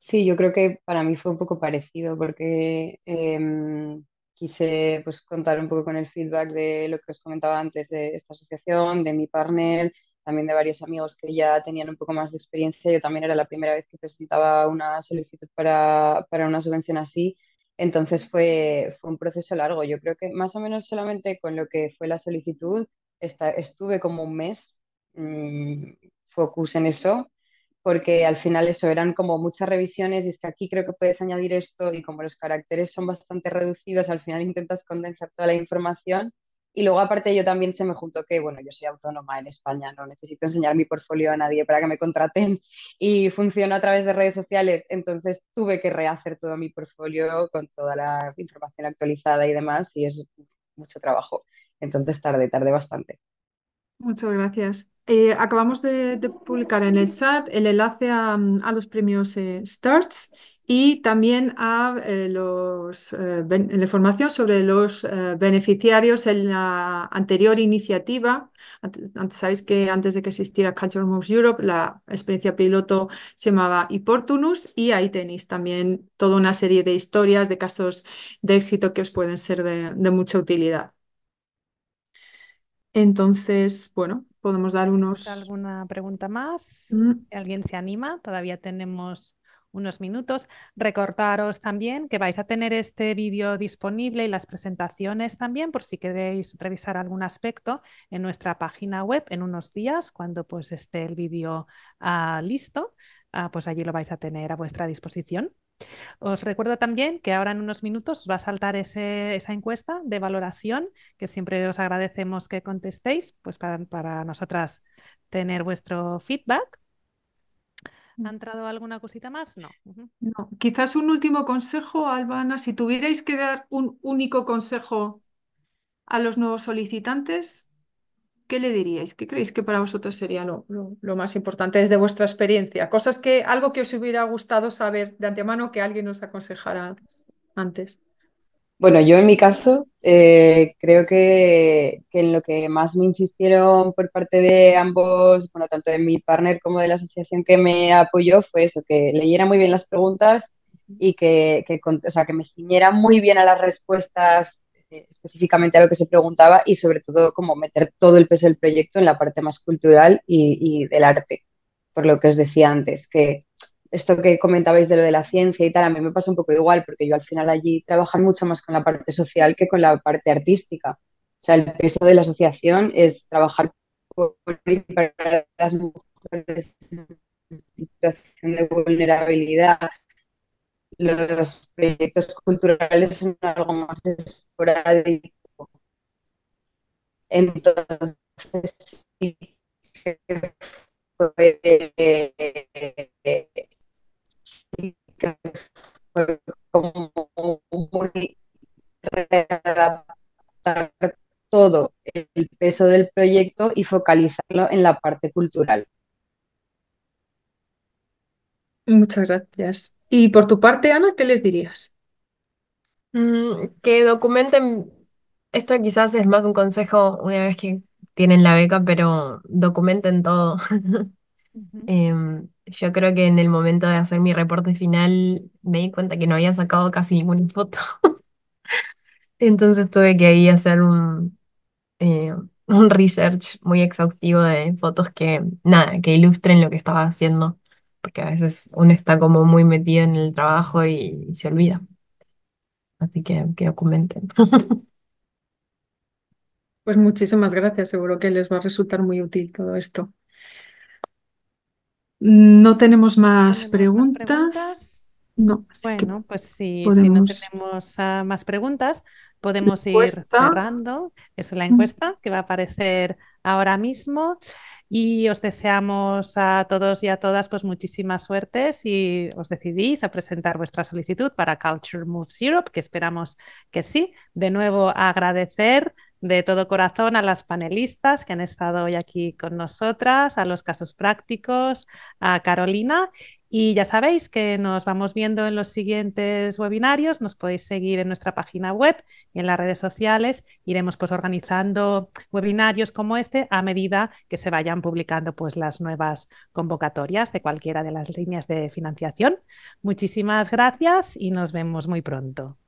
sí. yo creo que para mí fue un poco parecido porque em, quise pues, contar un poco con el feedback de lo que os comentaba antes de esta asociación, de mi partner también de varios amigos que ya tenían un poco más de experiencia. Yo también era la primera vez que presentaba una solicitud para, para una subvención así. Entonces fue, fue un proceso largo. Yo creo que más o menos solamente con lo que fue la solicitud estuve como un mes mm, focus en eso, porque al final eso eran como muchas revisiones y es que aquí creo que puedes añadir esto y como los caracteres son bastante reducidos, al final intentas condensar toda la información y luego aparte yo también se me juntó que, bueno, yo soy autónoma en España, no necesito enseñar mi portfolio a nadie para que me contraten y funciona a través de redes sociales, entonces tuve que rehacer todo mi portfolio con toda la información actualizada y demás y es mucho trabajo. Entonces tarde, tarde bastante. Muchas gracias. Eh, acabamos de, publicar en el chat el enlace a, los premios eh, STARTS y también a eh, los, eh, la información sobre los eh, beneficiarios en la anterior iniciativa. sabéis que antes de que existiera Culture Moves Europe, la experiencia piloto se llamaba Iportunus y ahí tenéis también toda una serie de historias, de casos de éxito que os pueden ser de mucha utilidad. Entonces, bueno, podemos dar unos... ¿Alguna pregunta más? Mm. ¿Alguien se anima? Todavía tenemos unos minutos. Recordaros también que vais a tener este vídeo disponible y las presentaciones también por si queréis revisar algún aspecto en nuestra página web en unos días cuando pues esté el vídeo ah, listo. Ah, pues allí lo vais a tener a vuestra disposición. Os recuerdo también que ahora en unos minutos os va a saltar esa encuesta de valoración que siempre os agradecemos que contestéis, pues para, para nosotras tener vuestro feedback. ¿Ha mm. entrado alguna cosita más? No. no. Quizás un último consejo, Albana, si tuvierais que dar un único consejo a los nuevos solicitantes, ¿qué le diríais? ¿Qué creéis que para vosotros sería lo, más importante desde vuestra experiencia? Cosas que, algo que os hubiera gustado saber de antemano que alguien os aconsejara antes. Bueno, yo en mi caso eh, creo que, en lo que más me insistieron por parte de ambos, bueno, tanto de mi partner como de la asociación que me apoyó, fue eso, que leyera muy bien las preguntas y que, sea, que me ciñera muy bien a las respuestas eh, específicamente a lo que se preguntaba y sobre todo como meter todo el peso del proyecto en la parte más cultural y, y del arte, por lo que os decía antes, que esto que comentabais de lo de la ciencia y tal, a mí me pasa un poco igual, porque yo al final allí trabajo mucho más con la parte social que con la parte artística. O sea, el peso de la asociación es trabajar por las mujeres en situación de vulnerabilidad. Los proyectos culturales son algo más esporádico. Entonces, sí, eh, eh, eh, como muy todo el peso del proyecto y focalizarlo en la parte cultural. Muchas gracias. Y por tu parte, Ana, ¿qué les dirías? Mm, que documenten, esto quizás es más un consejo una vez que tienen la beca, pero documenten todo. Yo creo que en el momento de hacer mi reporte final me di cuenta que no había sacado casi ninguna foto. Entonces tuve que ahí hacer un, eh, un research muy exhaustivo de fotos que, nada, que ilustren lo que estaba haciendo, porque a veces uno está como muy metido en el trabajo y se olvida. Así que que documenten. Pues muchísimas gracias, seguro que les va a resultar muy útil todo esto. Mm, no tenemos más preguntas. No, bueno, pues si, no tenemos ah, más preguntas, podemos ir cerrando. Es la encuesta que va a aparecer ahora mismo. Y os deseamos a todos y a todas pues muchísima suerte si os decidís a presentar vuestra solicitud para Culture Moves Europe, que esperamos que sí. De nuevo, agradecer de todo corazón a las panelistas que han estado hoy aquí con nosotras, a los casos prácticos, a Carolina. Y ya sabéis que nos vamos viendo en los siguientes webinarios, nos podéis seguir en nuestra página web y en las redes sociales. Iremos pues organizando webinarios como este a medida que se vayan publicando pues las nuevas convocatorias de cualquiera de las líneas de financiación. Muchísimas gracias y nos vemos muy pronto.